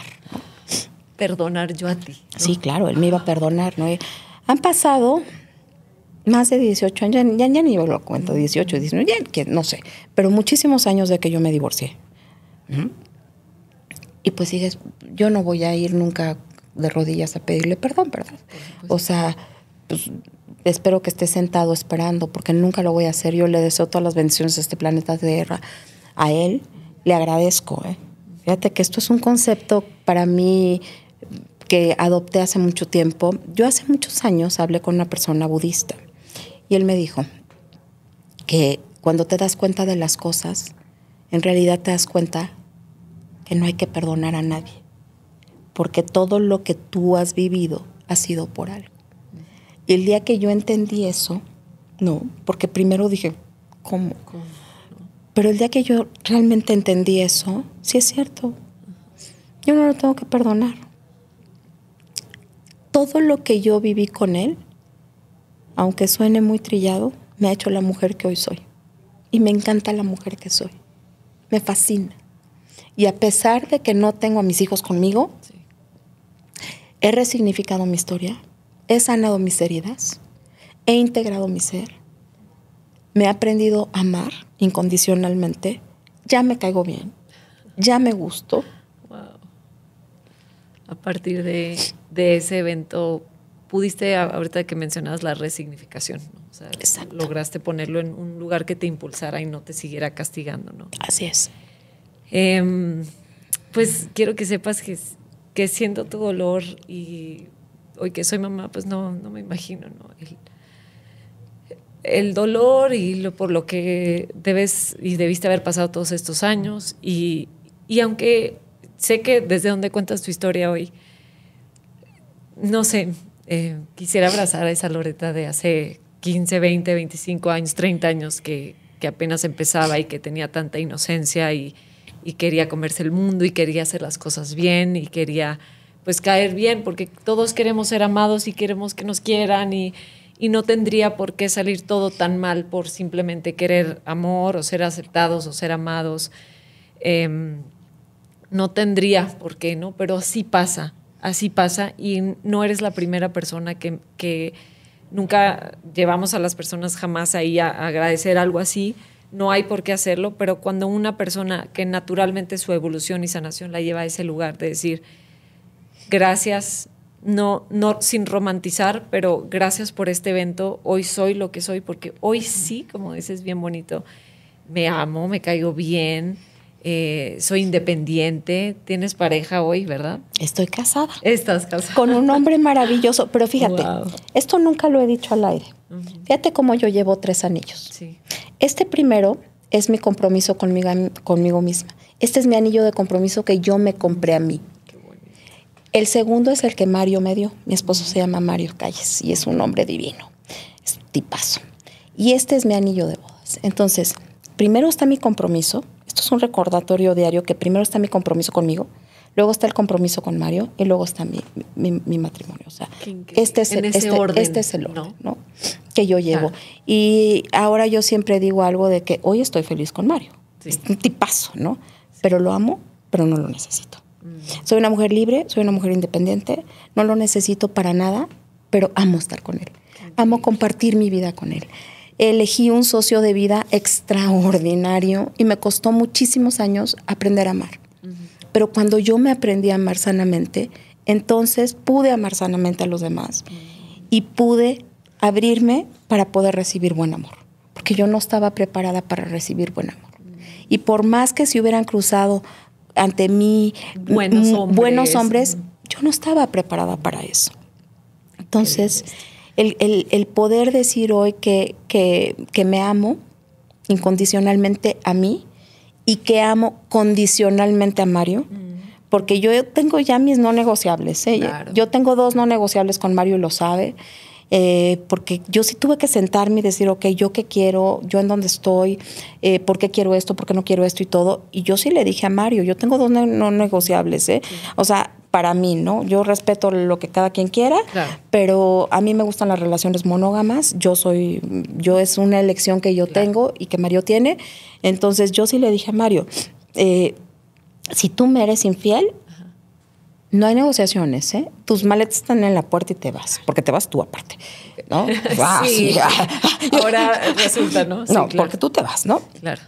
perdonar yo a ti. Sí, claro, él me iba a perdonar, ¿no? Han pasado más de 18 años, ya, ni yo lo cuento, 18, 19, ya, que, no sé, pero muchísimos años de que yo me divorcié. Y pues sigues, yo no voy a ir nunca de rodillas a pedirle perdón, ¿verdad? O sea, pues, espero que esté sentado esperando, porque nunca lo voy a hacer. Yo le deseo todas las bendiciones de este planeta de guerra a él. Le agradezco, ¿eh? Fíjate que esto es un concepto para mí que adopté hace mucho tiempo, yo hace muchos años hablé con una persona budista y él me dijo que cuando te das cuenta de las cosas, en realidad te das cuenta que no hay que perdonar a nadie, porque todo lo que tú has vivido ha sido por algo. Y el día que yo entendí eso, no, porque primero dije, ¿cómo? Pero el día que yo realmente entendí eso, sí es cierto, yo no lo tengo que perdonar todo lo que yo viví con él, aunque suene muy trillado, me ha hecho la mujer que hoy soy. Y me encanta la mujer que soy. Me fascina. Y a pesar de que no tengo a mis hijos conmigo, he resignificado mi historia, he sanado mis heridas, he integrado mi ser, me he aprendido a amar incondicionalmente, ya me caigo bien, ya me gusto. A partir de de ese evento pudiste, ahorita que mencionabas la resignificación, lograste ponerlo en un lugar que te impulsara y no te siguiera castigando, ¿no? Así es. Em, pues quiero que sepas que, que siento tu dolor y hoy que soy mamá, pues no, no me imagino, ¿no? El, dolor y lo, por lo que debes y debiste haber pasado todos estos años y, y aunque sé que desde donde cuentas tu historia hoy, no sé, eh, quisiera abrazar a esa Loreta de hace 15, 20, 25 años, 30 años que, apenas empezaba y que tenía tanta inocencia y, quería comerse el mundo y quería hacer las cosas bien y quería pues caer bien, porque todos queremos ser amados y queremos que nos quieran y, no tendría por qué salir todo tan mal por simplemente querer amor o ser aceptados o ser amados. Em, no tendría por qué, ¿no? Pero así pasa así pasa y no eres la primera persona que, nunca llevamos a las personas jamás ahí a, agradecer algo así, no hay por qué hacerlo, pero cuando una persona que naturalmente su evolución y sanación la lleva a ese lugar de decir, gracias, no, no sin romantizar, pero gracias por este evento, hoy soy lo que soy, porque hoy sí, como dices bien bonito, me amo, me caigo bien, eh, soy independiente. Tienes pareja hoy, ¿verdad? Estoy casada. Estás casada. Con un hombre maravilloso. Pero fíjate, esto nunca lo he dicho al aire. Fíjate cómo yo llevo tres anillos. Este primero es mi compromiso conmigo, conmigo misma. Este es mi anillo de compromiso que yo me compré a mí. El segundo es el que Mario me dio. Mi esposo se llama Mario Calles y es un hombre divino. Es tipazo. Y este es mi anillo de bodas. Entonces, primero está mi compromiso, es un recordatorio diario que primero está mi compromiso conmigo, luego está el compromiso con Mario y luego está mi, mi, matrimonio. O sea, este es, el, este, orden, este es el orden que yo llevo. Y ahora yo siempre digo algo de que hoy estoy feliz con Mario. Es un tipazo, ¿no? Pero lo amo, pero no lo necesito. Mm. Soy una mujer libre, soy una mujer independiente, no lo necesito para nada, pero amo estar con él. Amo compartir mi vida con él elegí un socio de vida extraordinario y me costó muchísimos años aprender a amar. Pero cuando yo me aprendí a amar sanamente, entonces pude amar sanamente a los demás mm. y pude abrirme para poder recibir buen amor, porque yo no estaba preparada para recibir buen amor. Mm. Y por más que se hubieran cruzado ante mí buenos mm, hombres yo no estaba preparada para eso. Entonces el, poder decir hoy que, que, me amo incondicionalmente a mí y que amo condicionalmente a Mario. Mm. Porque yo tengo ya mis no negociables. ¿eh? Yo tengo dos no negociables con Mario y lo sabe. Eh, porque yo sí tuve que sentarme y decir, ok, yo qué quiero, yo en dónde estoy, eh, por qué quiero esto, por qué no quiero esto y todo. Y yo sí le dije a Mario, yo tengo dos no, negociables, O sea, para mí, ¿no? Yo respeto lo que cada quien quiera, pero a mí me gustan las relaciones monógamas. Yo soy, yo es una elección que yo tengo y que Mario tiene. Entonces yo sí le dije a Mario, eh, si tú me eres infiel, no hay negociaciones, ¿eh? Tus maletas están en la puerta y te vas, porque te vas tú aparte, ¿no? Ah, sí. Ah. Ahora resulta, ¿no? no, porque tú te vas, ¿no? Claro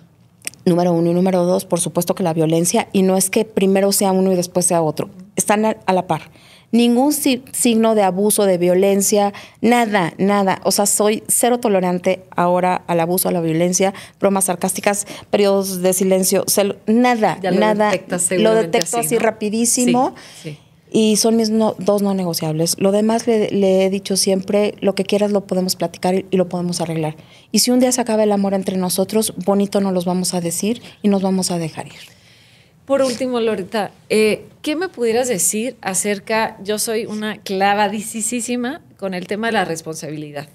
número uno y número dos, por supuesto que la violencia, y no es que primero sea uno y después sea otro, están a la par. Ningún signo de abuso, de violencia, nada, nada. O sea, soy cero tolerante ahora al abuso, a la violencia, bromas sarcásticas, periodos de silencio, nada, nada. lo detecto así, rapidísimo. sí y son mis dos no negociables. Lo demás le, he dicho siempre, lo que quieras lo podemos platicar y, lo podemos arreglar. Y si un día se acaba el amor entre nosotros, bonito no los vamos a decir y nos vamos a dejar ir. Por último, Lorita, eh, ¿qué me pudieras decir acerca, yo soy una clavadicísima con el tema de la responsabilidad?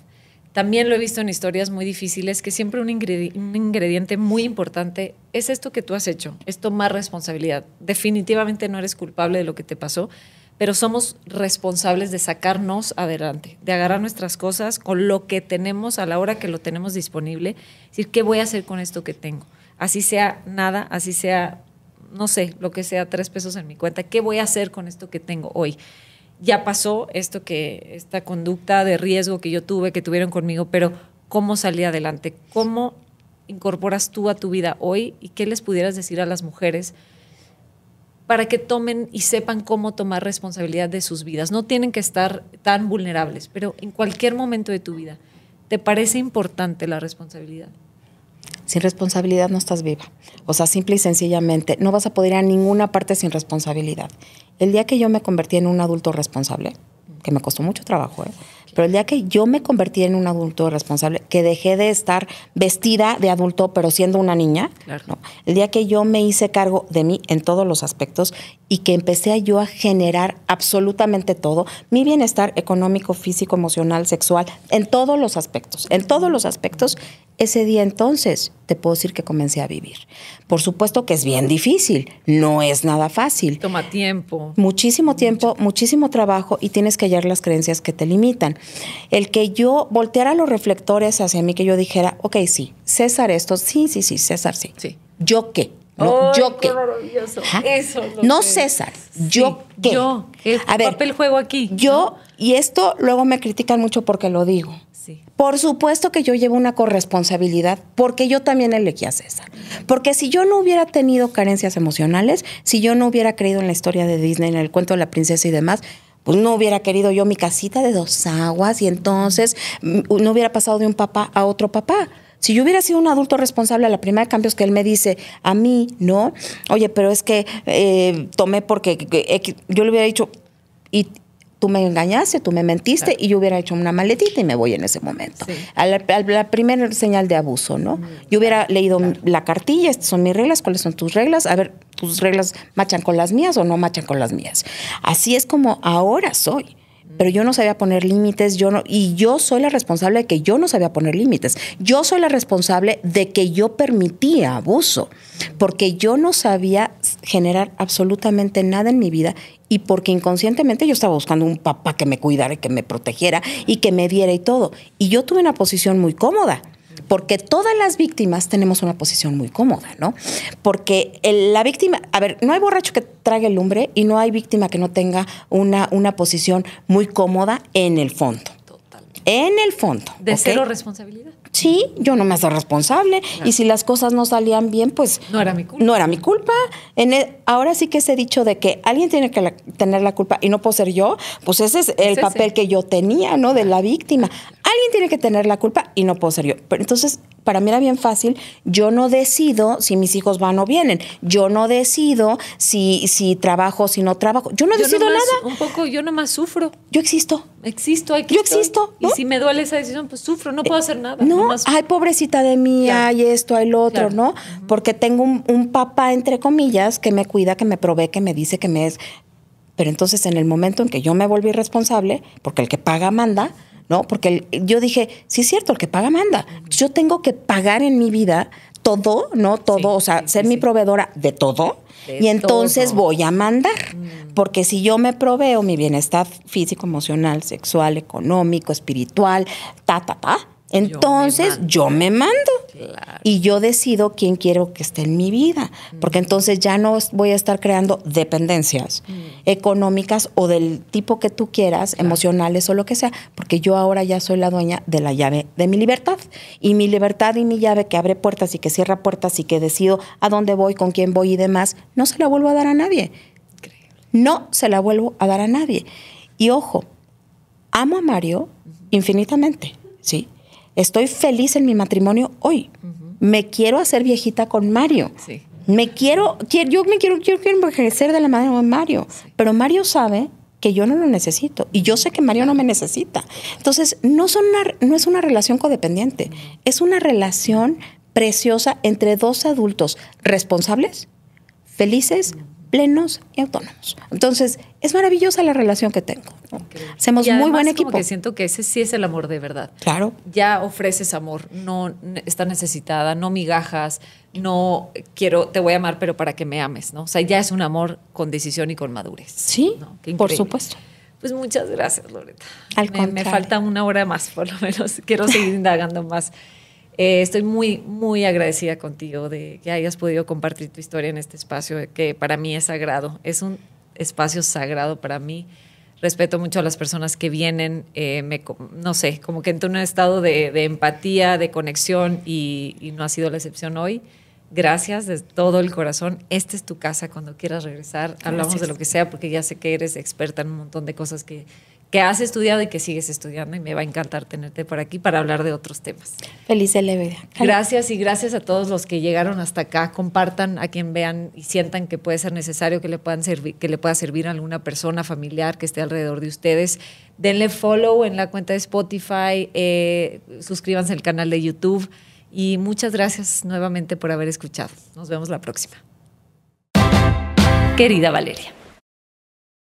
También lo he visto en historias muy difíciles que siempre un, ingrediente, muy importante es esto que tú has hecho, es tomar responsabilidad. Definitivamente no eres culpable de lo que te pasó, pero somos responsables de sacarnos adelante, de agarrar nuestras cosas con lo que tenemos a la hora que lo tenemos disponible, decir, ¿qué voy a hacer con esto que tengo? Así sea nada, así sea, no sé, lo que sea, tres pesos en mi cuenta, ¿qué voy a hacer con esto que tengo hoy? ya pasó esto que, esta conducta de riesgo que yo tuve, que tuvieron conmigo, pero ¿cómo salí adelante? ¿Cómo incorporas tú a tu vida hoy y qué les pudieras decir a las mujeres para que tomen y sepan cómo tomar responsabilidad de sus vidas? No tienen que estar tan vulnerables, pero en cualquier momento de tu vida, ¿te parece importante la responsabilidad? Sin responsabilidad no estás viva. O sea, simple y sencillamente, no vas a poder ir a ninguna parte sin responsabilidad. El día que yo me convertí en un adulto responsable, que me costó mucho trabajo, ¿eh? pero el día que yo me convertí en un adulto responsable, que dejé de estar vestida de adulto, pero siendo una niña, el día que yo me hice cargo de mí en todos los aspectos y que empecé yo a generar absolutamente todo, mi bienestar económico, físico, emocional, sexual, en todos los aspectos, en todos los aspectos, ese día entonces te puedo decir que comencé a vivir. Por supuesto que es bien difícil, no es nada fácil. Toma tiempo. Muchísimo tiempo, muchísimo trabajo y tienes que hallar las creencias que te limitan. El que yo volteara los reflectores hacia mí, que yo dijera, ok, sí, César esto, sí, sí, sí, César sí. sí. ¿Yo qué? yo qué. Eso no, César, yo qué. Yo, a ver, papel juego aquí. Yo, y esto luego me critican mucho porque lo digo. Por supuesto que yo llevo una corresponsabilidad porque yo también elegí a César. Porque si yo no hubiera tenido carencias emocionales, si yo no hubiera creído en la historia de Disney, en el cuento de la princesa y demás, pues no hubiera querido yo mi casita de dos aguas y entonces mm, no hubiera pasado de un papá a otro papá. Si yo hubiera sido un adulto responsable a la primera de cambios que él me dice a mí, ¿no? Oye, pero es que eh, tomé porque yo le hubiera dicho, y, tú me engañaste, tú me mentiste y yo hubiera hecho una maletita y me voy en ese momento. A, la, primera señal de abuso, ¿no? Mm, yo hubiera leído la cartilla, estas son mis reglas, cuáles son tus reglas, a ver, tus reglas machan con las mías o no machan con las mías. Así es como ahora soy pero yo no sabía poner límites, yo no, y yo soy la responsable de que yo no sabía poner límites. Yo soy la responsable de que yo permitía abuso, porque yo no sabía generar absolutamente nada en mi vida y porque inconscientemente yo estaba buscando un papá que me cuidara, y que me protegiera y que me diera y todo. Y yo tuve una posición muy cómoda porque todas las víctimas tenemos una posición muy cómoda, ¿no? Porque la víctima, a ver, no hay borracho que trague el lumbre y no hay víctima que no tenga una, una posición muy cómoda en el fondo. Totalmente. En el fondo. De cero responsabilidad. Sí, yo no me hago responsable y si las cosas no salían bien, pues no era mi culpa. No era mi culpa. ahora sí que se ese dicho de que alguien tiene que tener la culpa y no puedo ser yo, pues ese es el papel que yo tenía, ¿no? De la víctima. Alguien tiene que tener la culpa y no puedo ser yo. Pero entonces, para mí era bien fácil, yo no decido si mis hijos van o vienen, yo no decido si, si trabajo, si no trabajo, yo no decido nada. Un poco, yo nomás sufro. Yo existo. Existo, Yo existo. Y si me duele esa decisión, pues sufro, no eh, puedo hacer nada. No, hay ay, pobrecita de mí, hay esto, hay lo otro, ¿no? Porque tengo un papá, entre comillas, que me cuida, que me provee, que me dice, que me es... Pero entonces en el momento en que yo me volví responsable, porque el que paga manda, ¿no? Porque yo dije, sí es cierto, el que paga manda. Yo tengo que pagar en mi vida todo, ¿no? Todo, o sea, ser mi proveedora de todo. y entonces voy a mandar, mm. porque si yo me proveo mi bienestar físico, emocional, sexual, económico, espiritual, ta, ta, ta, entonces yo me mando, y yo decido quién quiero que esté en mi vida, mm. porque entonces ya no voy a estar creando dependencias mm. económicas o del tipo que tú quieras, emocionales o lo que sea, porque yo ahora ya soy la dueña de la llave de mi libertad y mi libertad y mi llave que abre puertas y que cierra puertas y que decido a dónde voy, con quién voy y demás, no se la vuelvo a dar a nadie. No se la vuelvo a dar a nadie. Y ojo, amo a Mario infinitamente, ¿sí? Estoy feliz en mi matrimonio hoy. Me quiero hacer viejita con Mario. Me quiero, quiero, yo me quiero, quiero envejecer de la mano de Mario. Pero Mario sabe que yo no lo necesito y yo sé que Mario no me necesita. Entonces, no, no es una relación codependiente, es una relación preciosa entre dos adultos responsables, felices, plenos y autónomos. Entonces, es maravillosa la relación que tengo. Hacemos muy buen equipo. Como que siento que ese sí es el amor de verdad. Claro. Ya ofreces amor, no está necesitada, no migajas, no quiero, te voy a amar, pero para que me ames, ¿no? O sea, ya es un amor con decisión y con madurez. Sí, por supuesto. Pues muchas gracias, Loreta. Al me, me, falta una hora más, por lo menos. Quiero seguir indagando más eh, estoy muy, muy agradecida contigo de que hayas podido compartir tu historia en este espacio que para mí es sagrado. Es un espacio sagrado para mí. Respeto mucho a las personas que vienen. Eh, me, no sé, como que entro en un estado de, empatía, de conexión y, no ha sido la excepción hoy. Gracias de todo el corazón. Esta es tu casa cuando quieras regresar. Hablamos de lo que sea porque ya sé que eres experta en un montón de cosas que que has estudiado y que sigues estudiando y me va a encantar tenerte por aquí para hablar de otros temas. Feliz celebridad. Gracias y gracias a todos los que llegaron hasta acá. Compartan a quien vean y sientan que puede ser necesario que le puedan servir, que le pueda servir a alguna persona familiar que esté alrededor de ustedes. Denle follow en la cuenta de Spotify, eh, suscríbanse al canal de YouTube y muchas gracias nuevamente por haber escuchado. Nos vemos la próxima. Querida Valeria.